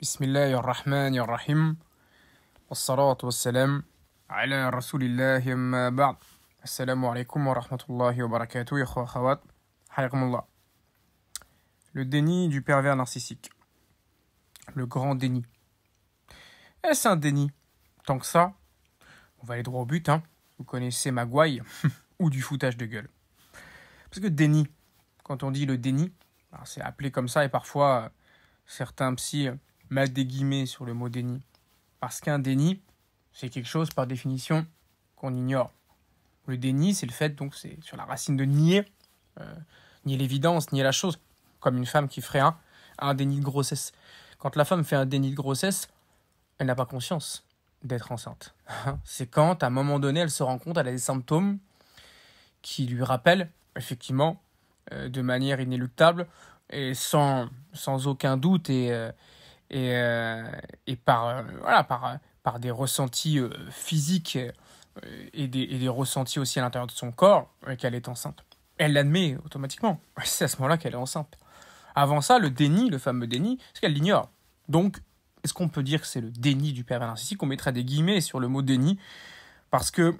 بسم rahman الرحمن rahim والصلاة والسلام على رسول الله أما بعد السلام عليكم wa الله وبركاته يا أخوة أخوات حياكم الله Le déni du pervers narcissique. Le grand déni. Est-ce un déni Tant que ça, on va aller droit au but. Hein. Vous connaissez ma ou du foutage de gueule. Parce que déni, quand on dit le déni, c'est appelé comme ça et parfois euh, certains psy euh, mettre des guillemets sur le mot déni. Parce qu'un déni, c'est quelque chose par définition qu'on ignore. Le déni, c'est le fait, donc c'est sur la racine de nier, ni euh, nier l'évidence, nier la chose, comme une femme qui ferait un, un déni de grossesse. Quand la femme fait un déni de grossesse, elle n'a pas conscience d'être enceinte. Hein? c'est quand, à un moment donné, elle se rend compte, elle a des symptômes qui lui rappellent, effectivement, euh, de manière inéluctable et sans, sans aucun doute et, euh, et, euh, et par, euh, voilà, par, euh, par des ressentis physiques et des, ressentis aussi à l'intérieur de son corps qu'elle est enceinte. Elle l'admet automatiquement. C'est à ce moment-là qu'elle est enceinte. Avant ça, le déni, le fameux déni, c'est qu'elle l'ignore. Donc, est-ce qu'on peut dire que c'est le déni du pervers narcissique On mettrait des guillemets sur le mot déni parce que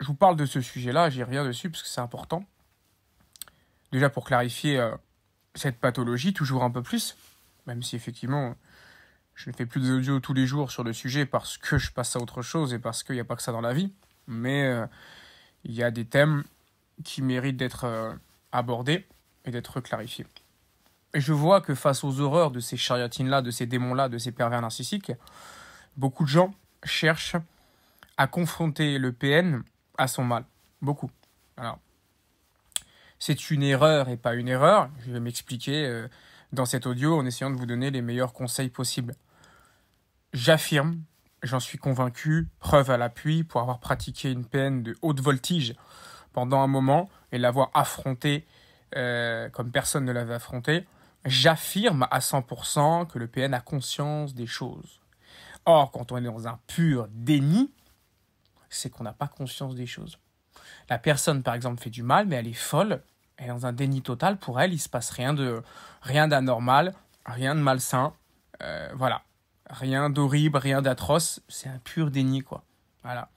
je vous parle de ce sujet-là, j'y reviens dessus parce que c'est important. Déjà pour clarifier cette pathologie toujours un peu plus, même si effectivement je ne fais plus de audios tous les jours sur le sujet parce que je passe à autre chose et parce qu'il n'y a pas que ça dans la vie. Mais euh, il y a des thèmes qui méritent d'être euh, abordés et d'être clarifiés. Et je vois que face aux horreurs de ces chariotines là de ces démons-là, de ces pervers narcissiques, beaucoup de gens cherchent à confronter le PN à son mal. Beaucoup. Alors, c'est une erreur et pas une erreur. Je vais m'expliquer. Euh, dans cet audio en essayant de vous donner les meilleurs conseils possibles. J'affirme, j'en suis convaincu, preuve à l'appui, pour avoir pratiqué une peine de haute voltige pendant un moment et l'avoir affrontée euh, comme personne ne l'avait affrontée, j'affirme à 100% que le PN a conscience des choses. Or, quand on est dans un pur déni, c'est qu'on n'a pas conscience des choses. La personne, par exemple, fait du mal, mais elle est folle dans un déni total. Pour elle, il se passe rien de rien d'anormal, rien de malsain. Euh, voilà, rien d'horrible, rien d'atroce. C'est un pur déni, quoi. Voilà.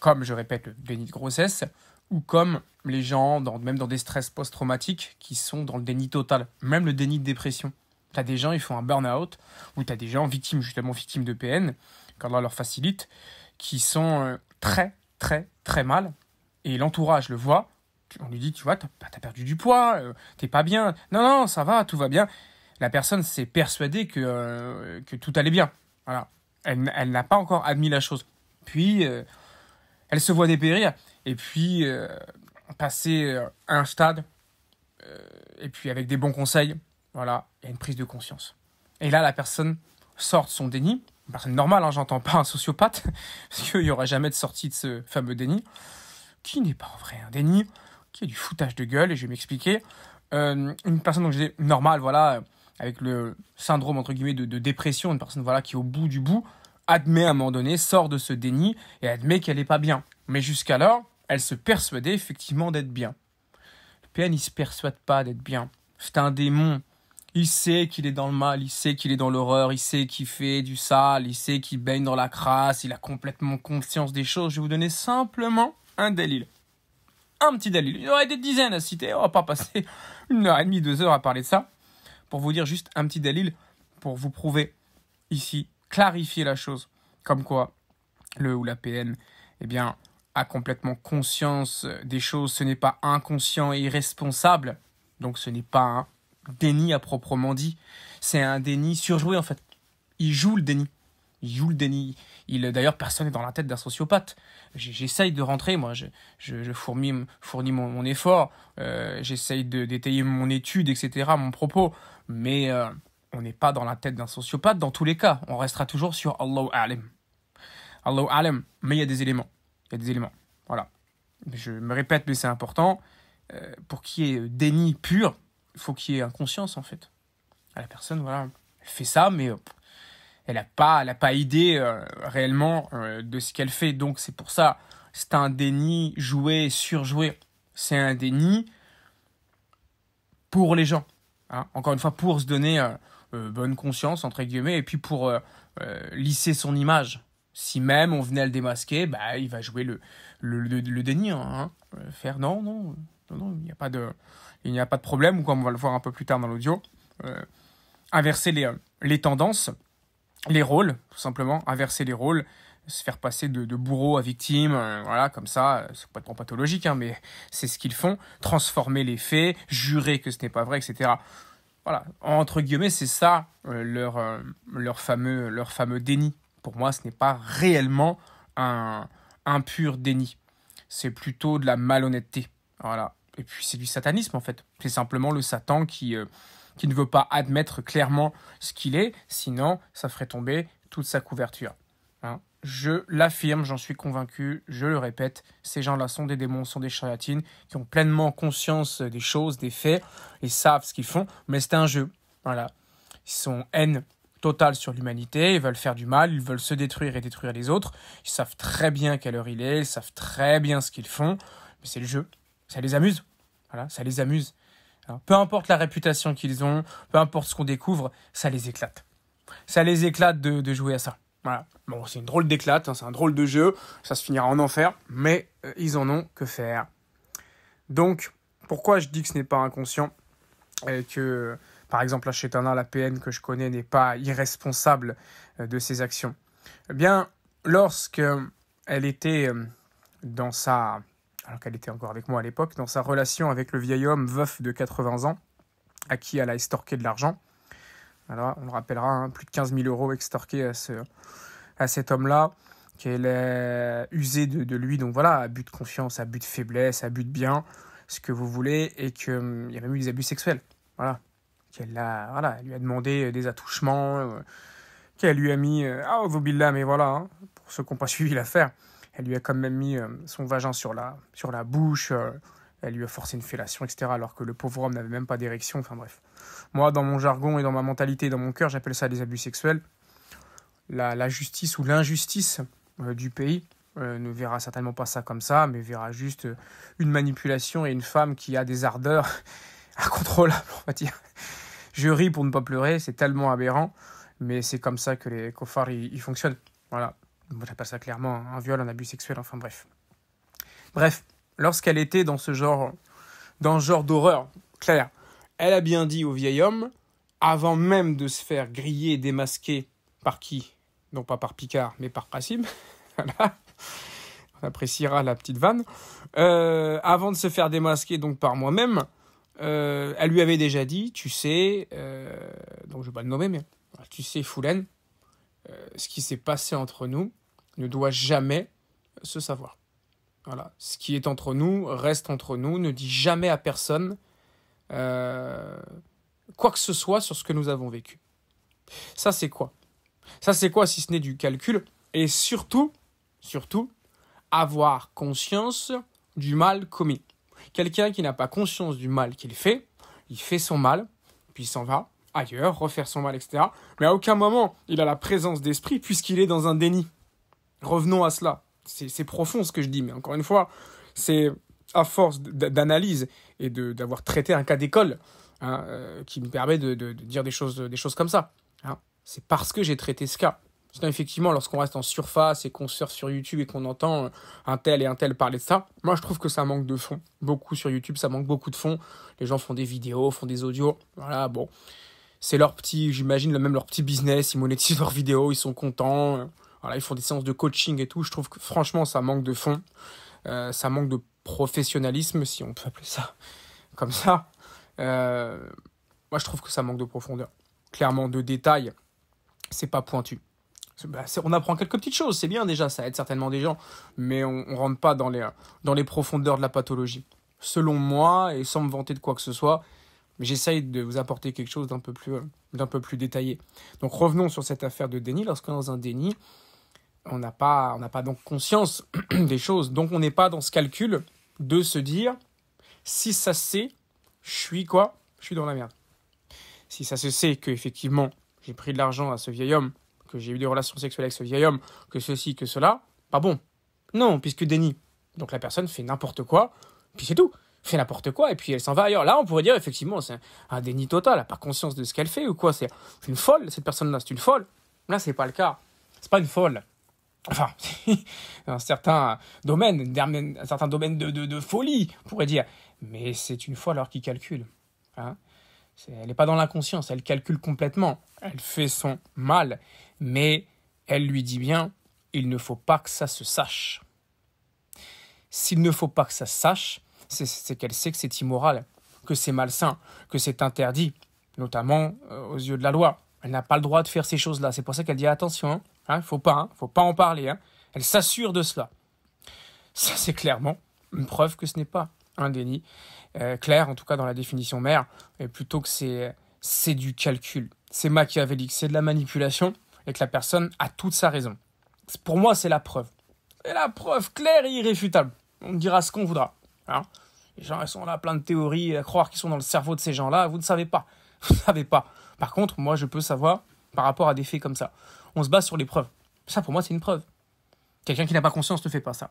Comme je répète, le déni de grossesse, ou comme les gens, dans, même dans des stress post-traumatiques, qui sont dans le déni total, même le déni de dépression. T'as des gens, ils font un burn-out, ou t'as des gens victimes, justement victimes de PN, quand on leur facilite, qui sont euh, très, très, très mal. Et l'entourage le voit, on lui dit, tu vois, t'as bah, perdu du poids, euh, t'es pas bien. Non, non, ça va, tout va bien. La personne s'est persuadée que, euh, que tout allait bien. Voilà. Elle, n'a pas encore admis la chose. Puis, euh, elle se voit dépérir. Et puis, passer un stade, et puis avec des bons conseils, voilà, il y a une prise de conscience. Et là, la personne sort de son déni. Une personne normale, hein, j'entends pas un sociopathe, parce qu'il n'y aura jamais de sortie de ce fameux déni, qui n'est pas en vrai un déni qui est du foutage de gueule, et je vais m'expliquer. Euh, une personne, donc normale, voilà, euh, avec le syndrome, entre guillemets, de, dépression, une personne, voilà, qui au bout du bout, admet à un moment donné, sort de ce déni, et admet qu'elle n'est pas bien. Mais jusqu'alors, elle se persuadait effectivement d'être bien. Le PN, il se persuade pas d'être bien. C'est un démon. Il sait qu'il est dans le mal, il sait qu'il est dans l'horreur, il sait qu'il fait du sale, il sait qu'il baigne dans la crasse, il a complètement conscience des choses. Je vais vous donner simplement un délire un petit dalil. Il y aurait des dizaines à citer, on va pas passer une heure et demie, deux heures à parler de ça. Pour vous dire juste un petit dalil, pour vous prouver ici, clarifier la chose, comme quoi le ou la PN, eh bien, a complètement conscience des choses, ce n'est pas inconscient et irresponsable, donc ce n'est pas un déni à proprement dit, c'est un déni surjoué en fait. Il joue le déni il le Il, d'ailleurs, personne n'est dans la tête d'un sociopathe. J'essaye de rentrer, moi, je, fournis, mon, effort, euh, j'essaye de détailler mon étude, etc., mon propos, mais euh, on n'est pas dans la tête d'un sociopathe dans tous les cas. On restera toujours sur Allahu Alem. Allahu Alem. mais il y a des éléments. Il y a des éléments. Voilà. Je me répète, mais c'est important. Euh, pour qu'il y ait déni pur, il faut qu'il y ait inconscience, en fait. À la personne, voilà, fait ça, mais elle n'a pas, elle pas idée euh, réellement euh, de ce qu'elle fait. Donc c'est pour ça, c'est un déni joué, surjoué. C'est un déni pour les gens. Hein. Encore une fois, pour se donner euh, bonne conscience, entre guillemets, et puis pour lisser son image. Si même on venait à le démasquer, bah, il va jouer le, le, déni. Hein, hein. Faire non, non, il n'y a, pas de, il n'y a pas de problème, ou comme on va le voir un peu plus tard dans l'audio. inverser les, les tendances les rôles, tout simplement, inverser les rôles, se faire passer de, de bourreau à victime, euh, voilà, comme ça, euh, c'est pas trop pathologique, hein, mais c'est ce qu'ils font, transformer les faits, jurer que ce n'est pas vrai, etc. Voilà, entre guillemets, c'est ça euh, leur, leur, fameux, leur fameux déni. Pour moi, ce n'est pas réellement un, un pur déni, c'est plutôt de la malhonnêteté. Voilà, et puis c'est du satanisme en fait, c'est simplement le Satan qui qui ne veut pas admettre clairement ce qu'il est, sinon ça ferait tomber toute sa couverture. Hein. je l'affirme, j'en suis convaincu, je le répète, ces gens-là sont des démons, sont des charlatines, qui ont pleinement conscience des choses, des faits, et savent ce qu'ils font, mais c'est un jeu. Voilà. Ils sont haine totale sur l'humanité, ils veulent faire du mal, ils veulent se détruire et détruire les autres, ils savent très bien quelle heure il est, ils savent très bien ce qu'ils font, mais c'est le jeu, ça les amuse. Voilà, ça les amuse. Hein. Peu importe la réputation qu'ils ont, peu importe ce qu'on découvre, ça les éclate. Ça les éclate de, jouer à ça. Voilà. Bon, c'est une drôle d'éclate, hein, c'est un drôle de jeu, ça se finira en enfer, mais euh, ils en ont que faire. Donc, pourquoi je dis que ce n'est pas inconscient et que, par exemple, la Tana la PN que je connais, n'est pas irresponsable euh, de ses actions Eh bien, lorsque elle était euh, dans sa alors qu'elle était encore avec moi à l'époque, dans sa relation avec le vieil homme veuf de 80 ans, à qui elle a extorqué de l'argent. Alors on le rappellera, hein, plus de 15 000 euros extorqués à, ce, à cet homme-là, qu'elle a usé de, lui, donc voilà, abus de confiance, abus de faiblesse, abus de bien, ce que vous voulez, et qu'il hum, y a même eu des abus sexuels. Voilà, qu'elle a, voilà, elle lui a demandé euh, des attouchements, euh, qu'elle lui a mis, euh, ah, oh, là, mais voilà, hein, pour ceux qui n'ont pas suivi l'affaire elle lui a quand même mis euh, son vagin sur la, sur la bouche. Euh, elle lui a forcé une fellation, etc. Alors que le pauvre homme n'avait même pas d'érection. Enfin bref. Moi, dans mon jargon et dans ma mentalité, et dans mon cœur, j'appelle ça des abus sexuels. La, justice ou l'injustice euh, du pays ne verra certainement pas ça comme ça, mais verra juste une manipulation et une femme qui a des ardeurs incontrôlables, on va dire. Je ris pour ne pas pleurer, c'est tellement aberrant, mais c'est comme ça que les coffards, ils fonctionnent. Voilà. Ça j'appelle ça clairement un viol, un abus sexuel, enfin bref. Bref, lorsqu'elle était dans ce genre, dans genre d'horreur, Claire, elle a bien dit au vieil homme, avant même de se faire griller et démasquer par qui Non pas par Picard, mais par Cassim. On appréciera la petite vanne. Euh, avant de se faire démasquer donc par moi-même, euh, elle lui avait déjà dit, tu sais, euh, donc je vais pas le nommer, mais tu sais, Foulaine, ce qui s'est passé entre nous, ne doit jamais se savoir. Voilà. Ce qui est entre nous reste entre nous. Ne dit jamais à personne euh, quoi que ce soit sur ce que nous avons vécu. Ça, c'est quoi Ça, c'est quoi si ce n'est du calcul Et surtout, surtout, avoir conscience du mal commis. Quelqu'un qui n'a pas conscience du mal qu'il fait, il fait son mal, puis s'en va ailleurs, refaire son mal, etc. Mais à aucun moment il a la présence d'esprit puisqu'il est dans un déni. Revenons à cela. C'est profond ce que je dis, mais encore une fois, c'est à force d'analyse et d'avoir traité un cas d'école hein, euh, qui me permet de, dire des choses, comme ça. Hein. C'est parce que j'ai traité ce cas. effectivement, lorsqu'on reste en surface et qu'on surfe sur YouTube et qu'on entend euh, un tel et un tel parler de ça, moi je trouve que ça manque de fond. Beaucoup sur YouTube, ça manque beaucoup de fond. Les gens font des vidéos, font des audios. Voilà, bon. C'est leur petit, j'imagine, même leur petit business. Ils monétisent leurs vidéos, ils sont contents. Euh. Voilà, ils font des séances de coaching et tout. Je trouve que franchement, ça manque de fond. Euh, ça manque de professionnalisme, si on peut appeler ça comme ça. Euh, moi, je trouve que ça manque de profondeur. Clairement, de détails, c'est pas pointu. Bah, on apprend quelques petites choses, c'est bien déjà, ça aide certainement des gens, mais on, ne rentre pas dans les, dans les profondeurs de la pathologie. Selon moi, et sans me vanter de quoi que ce soit, j'essaye de vous apporter quelque chose d'un peu, plus, peu plus détaillé. Donc revenons sur cette affaire de déni. Lorsqu'on est dans un déni, on n'a pas, on n'a pas donc conscience des choses. Donc on n'est pas dans ce calcul de se dire si ça se sait, je suis quoi Je suis dans la merde. Si ça se sait que effectivement j'ai pris de l'argent à ce vieil homme, que j'ai eu des relations sexuelles avec ce vieil homme, que ceci, que cela, pas bon. Non, puisque déni. Donc la personne fait n'importe quoi, puis c'est tout. Fait n'importe quoi et puis elle s'en va ailleurs. Là, on pourrait dire effectivement c'est un déni total, elle pas conscience de ce qu'elle fait ou quoi. C'est une folle cette personne-là, c'est une folle. Là, c'est pas le cas. C'est pas une folle enfin, dans certains domaines, un certain domaine de, de, folie, on pourrait dire. Mais c'est une fois alors qu'il calcule. Hein. elle n'est pas dans l'inconscience, elle calcule complètement. Elle fait son mal, mais elle lui dit bien, il ne faut pas que ça se sache. S'il ne faut pas que ça se sache, c'est qu'elle sait que c'est immoral, que c'est malsain, que c'est interdit, notamment euh, aux yeux de la loi. Elle n'a pas le droit de faire ces choses-là. C'est pour ça qu'elle dit attention, hein. Il hein, ne faut pas, hein, faut pas en parler. Hein. Elle s'assure de cela. Ça, c'est clairement une preuve que ce n'est pas un déni euh, clair, en tout cas dans la définition mère, et plutôt que c'est c'est du calcul, c'est machiavélique, c'est de la manipulation, et que la personne a toute sa raison. Pour moi, c'est la preuve. C'est la preuve claire et irréfutable. On dira ce qu'on voudra. Les gens, ils sont là, plein de théories, à croire qu'ils sont dans le cerveau de ces gens-là, vous ne savez pas. Vous ne savez pas. Par contre, moi, je peux savoir par rapport à des faits comme ça on se base sur les preuves. Ça, pour moi, c'est une preuve. Quelqu'un qui n'a pas conscience ne fait pas ça.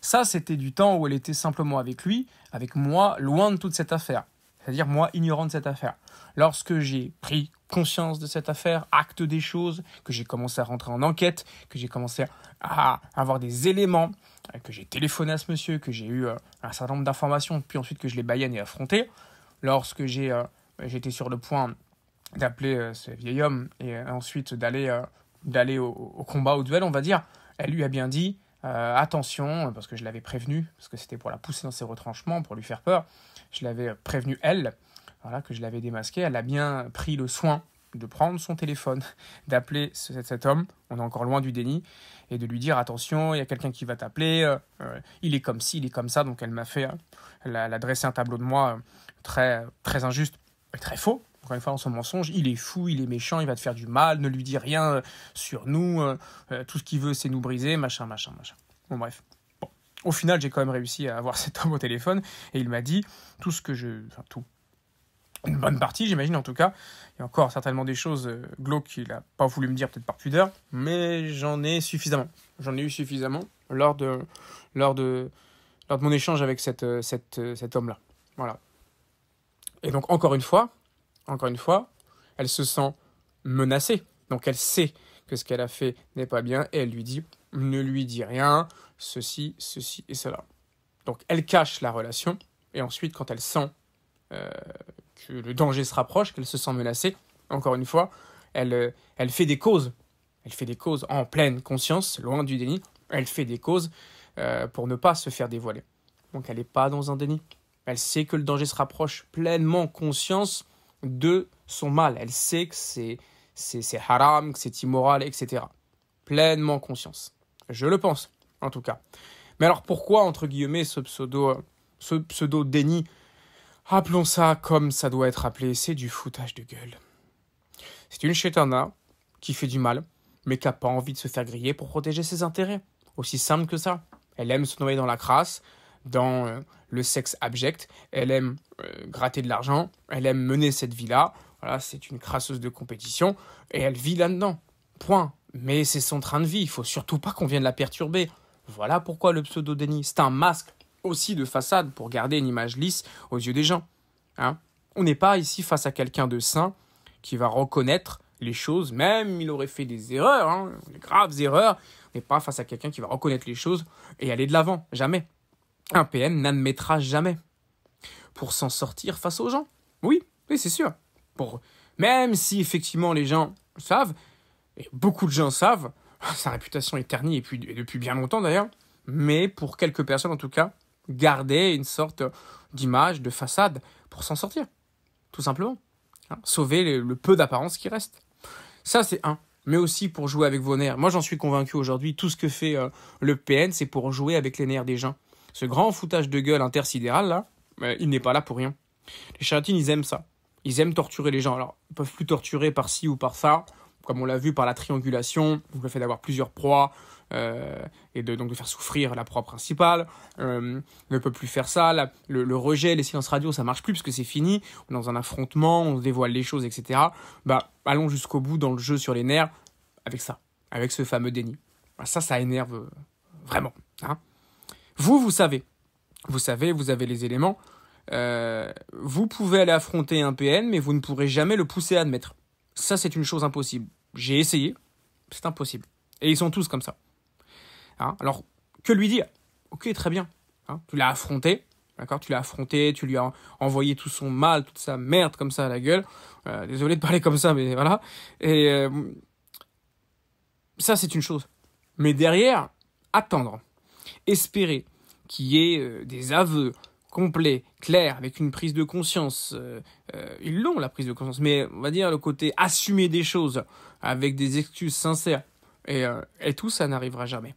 Ça, c'était du temps où elle était simplement avec lui, avec moi, loin de toute cette affaire. C'est-à-dire moi, ignorant de cette affaire. Lorsque j'ai pris conscience de cette affaire, acte des choses, que j'ai commencé à rentrer en enquête, que j'ai commencé à avoir des éléments, euh, que j'ai téléphoné à ce monsieur, que j'ai eu euh, un certain nombre d'informations, puis ensuite que je l'ai baillé et affronté, lorsque j'ai, euh, j'étais sur le point d'appeler euh, ce vieil homme et euh, ensuite d'aller euh, d'aller au, combat, au duel, on va dire, elle lui a bien dit attention, parce que je l'avais prévenu, parce que c'était pour la pousser dans ses retranchements, pour lui faire peur. Je l'avais prévenu elle, voilà, que je l'avais démasqué. Elle a bien pris le soin de prendre son téléphone, d'appeler cet, homme, on est encore loin du déni, et de lui dire attention, il y a quelqu'un qui va t'appeler, il est comme ci, il est comme ça. Donc elle m'a fait, elle a, dressé un tableau de moi très, très injuste et très faux encore une fois dans son mensonge, il est fou, il est méchant, il va te faire du mal, ne lui dis rien euh, sur nous, euh, euh, tout ce qu'il veut c'est nous briser, machin, machin, machin. Bon bref. Au final, j'ai quand même réussi à avoir cet homme au téléphone et il m'a dit tout ce que je... Enfin tout. Une bonne partie, j'imagine en tout cas. Il y a encore certainement des choses glauques qu'il n'a pas voulu me dire, peut-être par pudeur, mais j'en ai suffisamment. J'en ai eu suffisamment lors de, lors de, de mon échange avec cette, cet homme-là. Voilà. Et donc encore une fois, encore une fois, elle se sent menacée. Donc elle sait que ce qu'elle a fait n'est pas bien et elle lui dit ne lui dis rien, ceci, ceci et cela. Donc elle cache la relation et ensuite quand elle sent euh, que le danger se rapproche, qu'elle se sent menacée, encore une fois, elle, euh, elle fait des causes. Elle fait des causes en pleine conscience, loin du déni. Elle fait des causes euh, pour ne pas se faire dévoiler. Donc elle n'est pas dans un déni. Elle sait que le danger se rapproche, pleinement conscience de son mal. Elle sait que c'est, c'est, haram, que c'est immoral, etc. Pleinement conscience. Je le pense, en tout cas. Mais alors pourquoi, entre guillemets, ce pseudo, ce pseudo déni Appelons ça comme ça doit être appelé, c'est du foutage de gueule. C'est une chétana qui fait du mal, mais qui n'a pas envie de se faire griller pour protéger ses intérêts. Aussi simple que ça. Elle aime se noyer dans la crasse, dans euh, le sexe abject. Elle aime euh, gratter de l'argent, elle aime mener cette vie-là. Voilà, c'est une crasseuse de compétition et elle vit là-dedans. Point. Mais c'est son train de vie, il faut surtout pas qu'on vienne la perturber. Voilà pourquoi le pseudo-déni, c'est un masque aussi de façade pour garder une image lisse aux yeux des gens. Hein On n'est pas ici face à quelqu'un de sain qui va reconnaître les choses, même il aurait fait des erreurs, hein, des graves erreurs. On n'est pas face à quelqu'un qui va reconnaître les choses et aller de l'avant, jamais un PN n'admettra jamais. Pour s'en sortir face aux gens. Oui, oui, c'est sûr. Pour... Même si effectivement les gens savent, et beaucoup de gens savent, sa réputation est ternie et, depuis bien longtemps d'ailleurs, mais pour quelques personnes en tout cas, garder une sorte d'image, de façade pour s'en sortir. Tout simplement. Hein, sauver le, peu d'apparence qui reste. Ça, c'est un. Mais aussi pour jouer avec vos nerfs. Moi, j'en suis convaincu aujourd'hui. Tout ce que fait euh, le PN, c'est pour jouer avec les nerfs des gens ce grand foutage de gueule intersidéral là, euh, il n'est pas là pour rien. Les Charatines, ils aiment ça. Ils aiment torturer les gens. Alors, ils peuvent plus torturer par ci ou par ça, comme on l'a vu par la triangulation, le fait d'avoir plusieurs proies euh, et de, donc de faire souffrir la proie principale. Euh, ne peut plus faire ça. le, rejet, les silences radio, ça marche plus parce que c'est fini. On est dans un affrontement, on dévoile les choses, etc. Bah, allons jusqu'au bout dans le jeu sur les nerfs avec ça, avec ce fameux déni. Bah, ça, ça énerve euh, vraiment. Hein vous, vous savez. Vous savez, vous avez les éléments. Euh, vous pouvez aller affronter un PN, mais vous ne pourrez jamais le pousser à admettre. Ça, c'est une chose impossible. J'ai essayé, c'est impossible. Et ils sont tous comme ça. Hein Alors, que lui dire Ok, très bien. Hein tu l'as affronté, d'accord Tu l'as affronté, tu lui as envoyé tout son mal, toute sa merde comme ça à la gueule. Euh, désolé de parler comme ça, mais voilà. Et euh, ça, c'est une chose. Mais derrière, attendre espérer qu'il y ait euh, des aveux complets, clairs, avec une prise de conscience. Euh, euh, ils l'ont, la prise de conscience, mais on va dire le côté assumer des choses avec des excuses sincères. Et, tout ça n'arrivera jamais.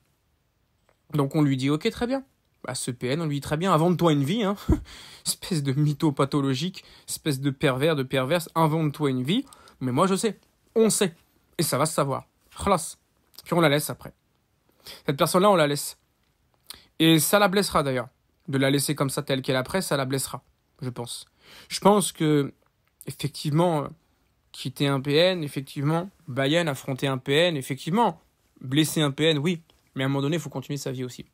Donc on lui dit, ok, très bien, À bah, ce PN, on lui dit très bien, invente-toi une vie, hein. espèce de mytho pathologique, espèce de pervers, de perverse, invente-toi une vie. Mais moi, je sais, on sait, et ça va se savoir. Khlas. Puis on la laisse après. Cette personne-là, on la laisse. Et ça la blessera d'ailleurs. De la laisser comme ça telle qu'elle après, ça la blessera, je pense. Je pense que, effectivement, euh, quitter un PN, effectivement, Bayern affronter un PN, effectivement, blesser un PN, oui. Mais à un moment donné, il faut continuer sa vie aussi.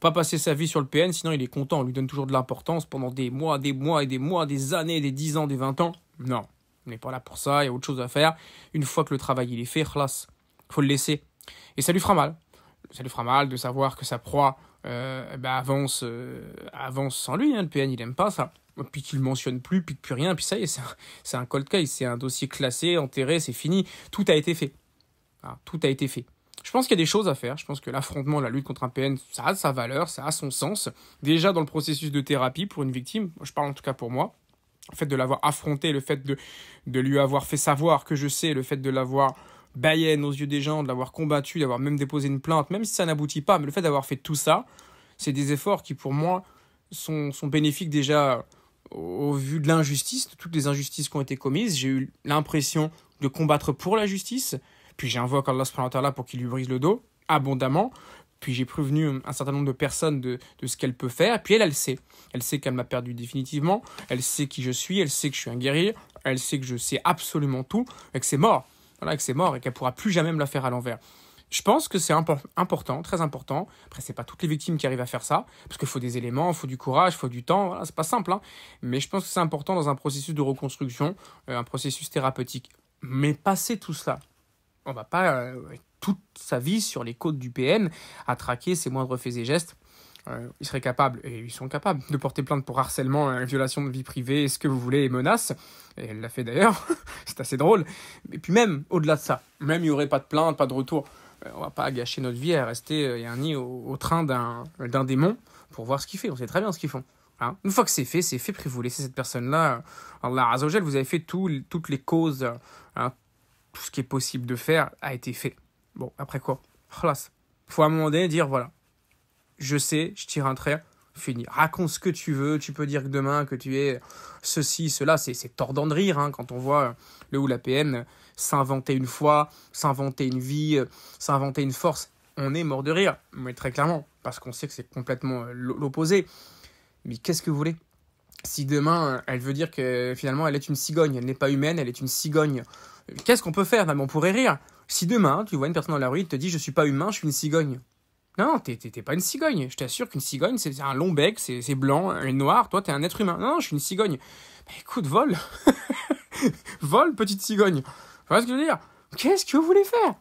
Pas passer sa vie sur le PN, sinon il est content, on lui donne toujours de l'importance pendant des mois, des mois et des mois, des années, des dix ans, des vingt ans. Non, on n'est pas là pour ça, il y a autre chose à faire. Une fois que le travail il est fait, il faut le laisser. Et ça lui fera mal. Ça lui fera mal de savoir que sa proie euh, eh ben, avance, euh, avance sans lui. Hein. Le PN, il aime pas ça. Puis qu'il mentionne plus, puis plus rien, puis ça y est, c'est un, un, cold case, c'est un dossier classé, enterré, c'est fini. Tout a été fait. Ah, tout a été fait. Je pense qu'il y a des choses à faire. Je pense que l'affrontement, la lutte contre un PN, ça a sa valeur, ça a son sens. Déjà dans le processus de thérapie pour une victime, je parle en tout cas pour moi, le fait de l'avoir affronté, le fait de, de lui avoir fait savoir que je sais, le fait de l'avoir bayenne aux yeux des gens, de l'avoir combattu, d'avoir même déposé une plainte, même si ça n'aboutit pas, mais le fait d'avoir fait tout ça, c'est des efforts qui pour moi sont, bénéfiques déjà au, vu de l'injustice, de toutes les injustices qui ont été commises. J'ai eu l'impression de combattre pour la justice, puis j'ai j'invoque Allah là pour qu'il lui brise le dos, abondamment, puis j'ai prévenu un certain nombre de personnes de, de ce qu'elle peut faire, puis elle, elle sait. Elle sait qu'elle m'a perdu définitivement, elle sait qui je suis, elle sait que je suis un guerrier, elle sait que je sais absolument tout, et que c'est mort voilà, que c'est mort et qu'elle pourra plus jamais me la faire à l'envers. Je pense que c'est important, très important. Après, c'est pas toutes les victimes qui arrivent à faire ça, parce qu'il faut des éléments, il faut du courage, il faut du temps, voilà, c'est pas simple. Hein. Mais je pense que c'est important dans un processus de reconstruction, euh, un processus thérapeutique. Mais passer tout cela, on va pas euh, toute sa vie sur les côtes du PN à traquer ses moindres faits et gestes euh, ils seraient capables, et ils sont capables, de porter plainte pour harcèlement, euh, violation de vie privée, ce que vous voulez, menaces. Et elle l'a fait d'ailleurs, c'est assez drôle. Et puis même, au-delà de ça, même il n'y aurait pas de plainte, pas de retour, on euh, on va pas gâcher notre vie à rester un nid au, train d'un démon pour voir ce qu'il fait. On sait très bien ce qu'ils font. Hein? Une fois que c'est fait, c'est fait, puis vous laissez cette personne-là. Allah gel. vous avez fait toutes les causes, hein. tout ce qui est possible de faire a été fait. Bon, après quoi Il Faut à un moment donné dire, voilà, je sais, je tire un trait, fini. Raconte ce que tu veux, tu peux dire que demain, que tu es ceci, cela, c'est tordant de rire hein, quand on voit le ou la PN s'inventer une foi, s'inventer une vie, s'inventer une force. On est mort de rire, mais très clairement, parce qu'on sait que c'est complètement euh, l'opposé. Mais qu'est-ce que vous voulez Si demain, euh, elle veut dire que finalement, elle est une cigogne, elle n'est pas humaine, elle est une cigogne, qu'est-ce qu'on peut faire On pourrait rire. Si demain, tu vois une personne dans la rue, elle te dit Je suis pas humain, je suis une cigogne. Non, t'es, pas une cigogne. Je t'assure qu'une cigogne, c'est, un long bec, c'est, blanc, et noir. Toi, t'es un être humain. Non, je suis une cigogne. Mais bah, écoute, vole. vole, petite cigogne. Tu vois ce que je veux dire Qu'est-ce que vous voulez faire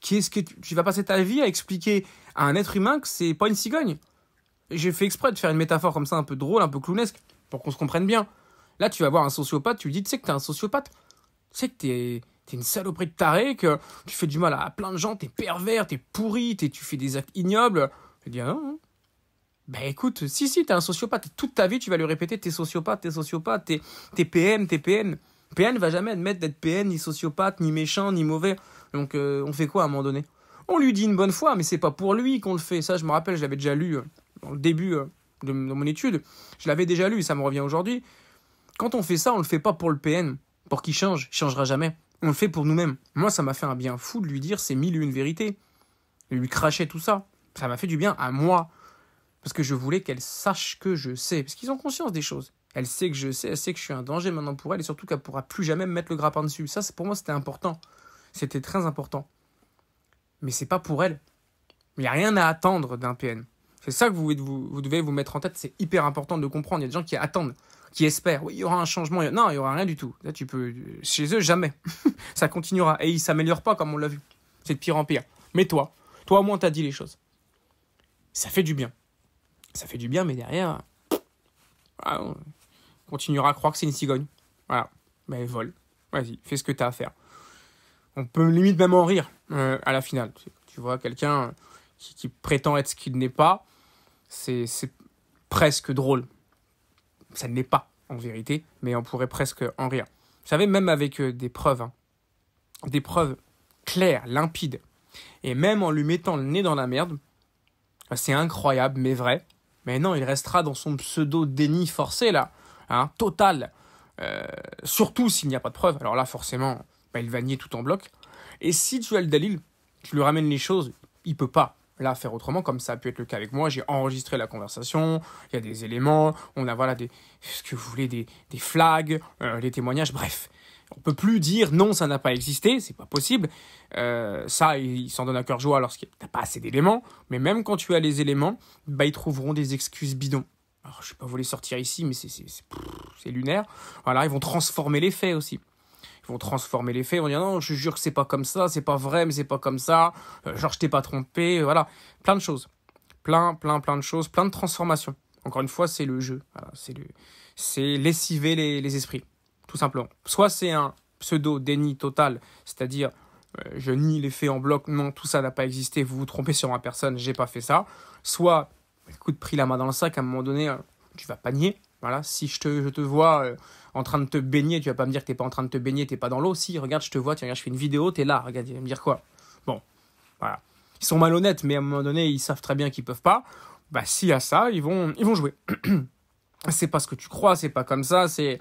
Qu'est-ce que tu, tu vas passer ta vie à expliquer à un être humain que c'est pas une cigogne J'ai fait exprès de faire une métaphore comme ça, un peu drôle, un peu clownesque, pour qu'on se comprenne bien. Là, tu vas voir un sociopathe, tu lui dis, tu sais que t'es un sociopathe. Tu sais que t'es T'es une saloperie de taré, que tu fais du mal à plein de gens, t'es pervers, t'es pourri, tu fais des actes ignobles. Je dis, ah non, hein. Ben écoute, si, si, t'es un sociopathe. Toute ta vie, tu vas lui répéter, t'es sociopathe, t'es sociopathe, t'es, PM, t'es PN. PN va jamais admettre d'être PN, ni sociopathe, ni méchant, ni mauvais. Donc euh, on fait quoi à un moment donné On lui dit une bonne fois, mais c'est pas pour lui qu'on le fait. Ça, je me rappelle, je l'avais déjà lu euh, au début euh, de, mon étude. Je l'avais déjà lu, ça me revient aujourd'hui. Quand on fait ça, on le fait pas pour le PN, pour qu'il change. Il changera jamais on le fait pour nous-mêmes. Moi, ça m'a fait un bien fou de lui dire ces mille et une vérités. lui cracher tout ça. Ça m'a fait du bien à moi. Parce que je voulais qu'elle sache que je sais. Parce qu'ils ont conscience des choses. Elle sait que je sais, elle sait que je suis un danger maintenant pour elle. Et surtout qu'elle ne pourra plus jamais me mettre le grappin dessus. Ça, pour moi, c'était important. C'était très important. Mais c'est pas pour elle. Il n'y a rien à attendre d'un PN. C'est ça que vous, devez vous mettre en tête. C'est hyper important de comprendre. Il y a des gens qui attendent qui espèrent, oui, il y aura un changement. Non, il y aura rien du tout. tu peux, chez eux, jamais. ça continuera. Et ils s'améliorent pas, comme on l'a vu. C'est de pire en pire. Mais toi, toi au moins, t'as dit les choses. Ça fait du bien. Ça fait du bien, mais derrière, ah, on continuera à croire que c'est une cigogne. Voilà. Mais vole. Vas-y, fais ce que t'as à faire. On peut limite même en rire euh, à la finale. Tu vois, quelqu'un qui, qui prétend être ce qu'il n'est pas, c'est presque drôle. Ça ne l'est pas, en vérité, mais on pourrait presque en rire. Vous savez, même avec euh, des preuves, hein. des preuves claires, limpides, et même en lui mettant le nez dans la merde, c'est incroyable, mais vrai. Mais non, il restera dans son pseudo-déni forcé, là, hein, total. Euh, surtout s'il n'y a pas de preuves. Alors là, forcément, bah, il va nier tout en bloc. Et si tu as le Dalil, tu lui ramènes les choses, il peut pas là faire autrement, comme ça a pu être le cas avec moi. J'ai enregistré la conversation, il y a des éléments, on a voilà des, ce que vous voulez, des, flags, euh, les témoignages, bref. On peut plus dire non, ça n'a pas existé, c'est pas possible. Euh, ça, ils s'en donnent à cœur joie lorsqu'il n'y a pas assez d'éléments. Mais même quand tu as les éléments, bah, ils trouveront des excuses bidons. je ne vais pas vous les sortir ici, mais c'est lunaire. Voilà, ils vont transformer les faits aussi ils vont transformer les faits, ils vont dire ah non, je jure que c'est pas comme ça, c'est pas vrai, mais c'est pas comme ça, euh, genre je t'ai pas trompé, euh, voilà, plein de choses. Plein, plein, plein de choses, plein de transformations. Encore une fois, c'est le jeu, c'est le, c'est lessiver les, esprits, tout simplement. Soit c'est un pseudo déni total, c'est-à-dire euh, je nie les faits en bloc, non, tout ça n'a pas existé, vous vous trompez sur ma personne, j'ai pas fait ça. Soit, écoute, pris la main dans le sac, à un moment donné, tu vas panier. Voilà, si je te, je te vois, en train de te baigner. Tu vas pas me dire que t'es pas en train de te baigner, t'es pas dans l'eau. Si, regarde, je te vois, tu regardes, je fais une vidéo, t'es là, regarde, il va me dire quoi Bon, voilà. Ils sont malhonnêtes, mais à un moment donné, ils savent très bien qu'ils peuvent pas. Bah, s'il y a ça, ils vont, ils vont jouer. c'est pas ce que tu crois, c'est pas comme ça, c'est.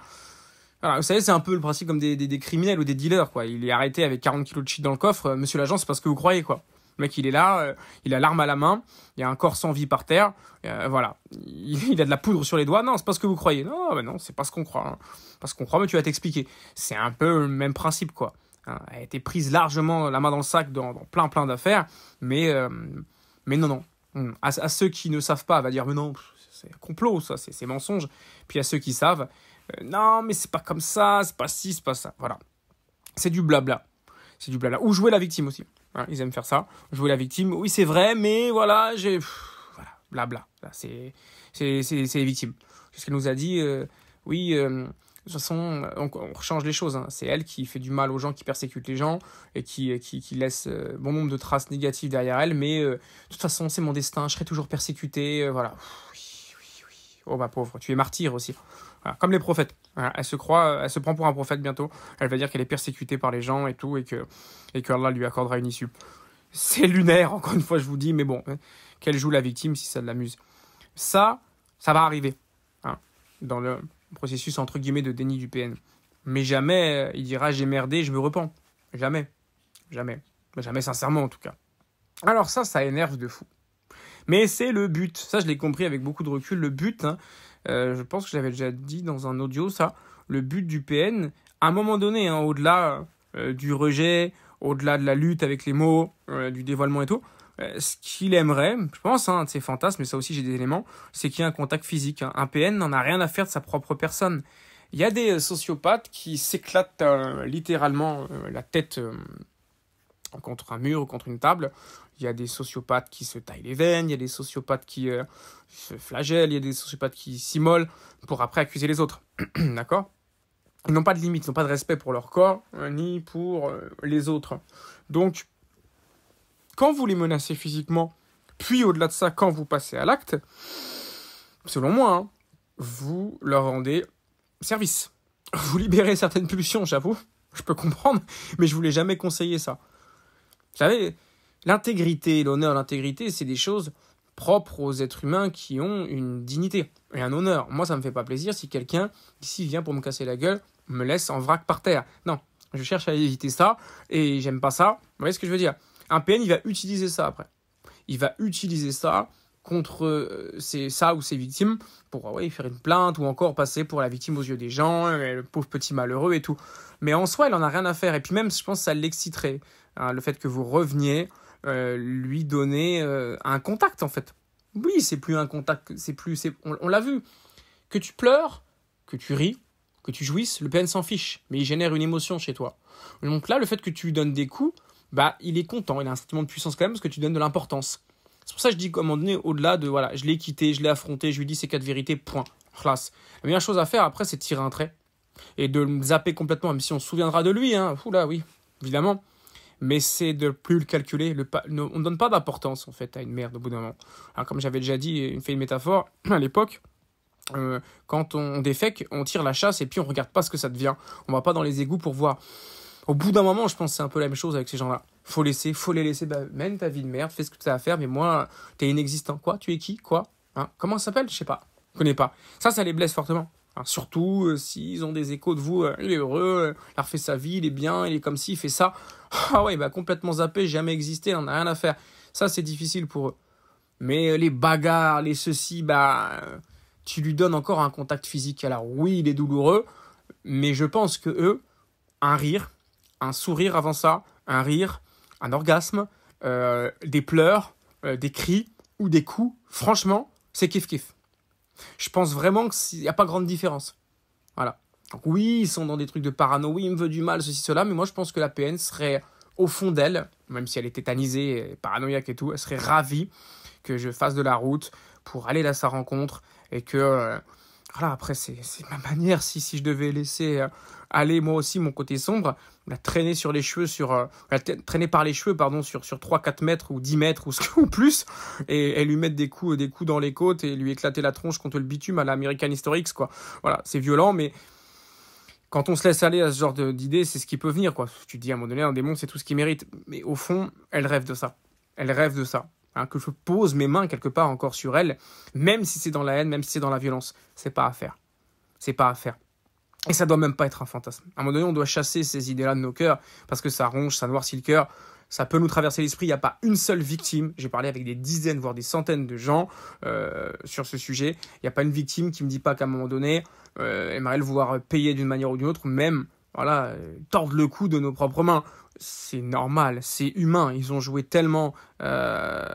Voilà, vous savez, c'est un peu le principe comme des, des, criminels ou des dealers, quoi. Il est arrêté avec 40 kilos de shit dans le coffre, euh, monsieur l'agent, c'est parce que vous croyez, quoi. Le mec, il est là, euh, il a l'arme à la main, il y a un corps sans vie par terre, euh, voilà. Il, a de la poudre sur les doigts. Non, c'est pas ce que vous croyez. Non, mais non, c'est pas ce qu'on croit. Hein. parce qu'on croit, mais tu vas t'expliquer. C'est un peu le même principe, quoi. Hein. elle a été prise largement la main dans le sac dans, plein, plein d'affaires, mais, euh, mais non, non. À, ceux qui ne savent pas, elle va dire, mais non, c'est un complot, ça, c'est mensonge. Puis à ceux qui savent, non, mais c'est pas comme ça, c'est pas ci, c'est pas ça. Voilà. C'est du blabla c'est du blabla. Ou jouer la victime aussi. ils aiment faire ça. Jouer la victime. Oui, c'est vrai, mais voilà, j'ai. Voilà, blabla. C'est les victimes. C'est ce qu'elle nous a dit. Euh, oui. Euh, de toute façon, on, change les choses. Hein. C'est elle qui fait du mal aux gens, qui persécute les gens et qui, euh, qui, qui laisse bon nombre de traces négatives derrière elle. Mais de toute façon, c'est mon destin, je serai toujours persécuté. voilà. Oui, oui, oui. Oh, ma pauvre, tu es martyr aussi comme les prophètes. elle se croit, euh, elle se prend pour un prophète bientôt. Elle va dire qu'elle est persécutée par les gens et tout, et que, et que Allah lui accordera une issue. C'est lunaire, encore une fois, je vous dis, mais bon, hein. qu'elle joue la victime si ça l'amuse. Ça, ça va arriver. Hein, dans le processus, entre guillemets, de déni du PN. Mais jamais euh, il dira j'ai merdé, je me repens. Jamais. Jamais. Jamais sincèrement, en tout cas. Alors ça, ça énerve de fou. Mais c'est le but. Ça, je l'ai compris avec beaucoup de recul. Le but, hein, euh, je pense que j'avais déjà dit dans un audio ça. Le but du PN, à un moment donné, hein, au-delà euh, du rejet, au-delà de la lutte avec les mots, euh, du dévoilement et tout, ce qu'il aimerait, je pense, hein, de ses fantasmes, mais ça aussi j'ai des éléments, c'est qu'il y ait un contact physique. Hein. Un PN n'en a rien à faire de sa propre personne. Il y a des sociopathes qui s'éclatent littéralement la tête contre un mur ou contre une table. Il y a des sociopathes qui se taillent les veines, il y a des sociopathes qui euh, se flagellent, il y a des sociopathes qui s'immolent pour après accuser les autres. D'accord Ils n'ont pas de limites. ils n'ont pas de respect pour leur corps, euh, ni pour euh, les autres. Donc, quand vous les menacez physiquement, puis au-delà de ça, quand vous passez à l'acte, selon moi, hein, vous leur rendez service. Vous libérez certaines pulsions, j'avoue, je peux comprendre, mais je vous l'ai jamais conseiller ça. Vous savez, L'intégrité, l'honneur, l'intégrité, c'est des choses propres aux êtres humains qui ont une dignité et un honneur. Moi, ça ne me fait pas plaisir si quelqu'un ici vient pour me casser la gueule, me laisse en vrac par terre. Non, je cherche à éviter ça et j'aime pas ça. Vous voyez ce que je veux dire Un PN, il va utiliser ça après. Il va utiliser ça contre euh, ses, ça ou ses victimes pour ouais, faire une plainte ou encore passer pour la victime aux yeux des gens, euh, le pauvre petit malheureux et tout. Mais en soi, il n'en a rien à faire. Et puis même, je pense que ça l'exciterait, hein, le fait que vous reveniez euh, lui donner euh, un contact en fait. Oui, c'est plus un contact, c'est plus, c'est, on, l'a vu. Que tu pleures, que tu ris, que tu jouisses, le PN s'en fiche, mais il génère une émotion chez toi. Donc là, le fait que tu lui donnes des coups, bah, il est content, il a un sentiment de puissance quand même parce que tu donnes de l'importance. C'est pour ça que je dis qu'à un moment donné, au-delà de voilà, je l'ai quitté, je l'ai affronté, je lui dis ces quatre vérités, point. Classe. La meilleure chose à faire après, c'est de tirer un trait et de le zapper complètement, même si on se souviendra de lui, hein. Oula, oui, évidemment mais c'est de plus le calculer. Le On ne donne pas d'importance en fait à une merde au bout d'un moment. Alors, comme j'avais déjà dit, une fait une métaphore à l'époque. Euh, quand on défèque, on tire la chasse et puis on regarde pas ce que ça devient. On va pas dans les égouts pour voir. Au bout d'un moment, je pense c'est un peu la même chose avec ces gens-là. Faut laisser, faut les laisser. Bah, ta vie de merde, fais ce que tu as à faire, mais moi, t'es inexistant. Quoi Tu es qui Quoi hein Comment ça s'appelle Je sais pas. Je connais pas. Ça, ça les blesse fortement. Hein, surtout euh, s'ils ont des échos de vous, euh, il est heureux, euh, il a refait sa vie, il est bien, il est comme si, il fait ça. Ah ouais, il bah, complètement zappé, jamais existé, on n'a rien à faire. Ça, c'est difficile pour eux. Mais les bagarres, les ceci, bah, tu lui donnes encore un contact physique. Alors oui, il est douloureux, mais je pense que eux, un rire, un sourire avant ça, un rire, un orgasme, des pleurs, des cris ou des coups, franchement, c'est kiff kiff. Je pense vraiment qu'il n'y a pas grande différence. Voilà. Donc oui, ils sont dans des trucs de parano, oui, il me veut du mal, ceci, cela, mais moi je pense que la PN serait au fond d'elle, même si elle est tétanisée, et paranoïaque et tout, elle serait ravie que je fasse de la route pour aller à sa rencontre et que... Euh, voilà, après, c'est ma manière. Si, je devais laisser euh, aller moi aussi mon côté sombre, la bah, traîner sur les cheveux, sur, la euh, bah, traîner par les cheveux, pardon, sur, sur 3-4 mètres ou 10 mètres ou, plus, et, lui mettre des coups, des coups dans les côtes et lui éclater la tronche contre le bitume à l'American Historics, quoi. Voilà, c'est violent, mais quand on se laisse aller à ce genre d'idées, c'est ce qui peut venir, quoi. Tu dis à un moment donné, un démon, c'est tout ce qu'il mérite. Mais au fond, elle rêve de ça. Elle rêve de ça. Hein, que je pose mes mains quelque part encore sur elle, même si c'est dans la haine, même si c'est dans la violence. C'est pas à faire. C'est pas à faire. Et ça doit même pas être un fantasme. À un moment donné, on doit chasser ces idées-là de nos cœurs parce que ça ronge, ça noircit le cœur. Ça peut nous traverser l'esprit. Il n'y a pas une seule victime. J'ai parlé avec des dizaines, voire des centaines de gens euh, sur ce sujet. Il n'y a pas une victime qui ne me dit pas qu'à un moment donné, euh, elle aimerait le vouloir payer d'une manière ou d'une autre, même voilà, euh, tordre le cou de nos propres mains c'est normal, c'est humain. Ils ont joué tellement euh,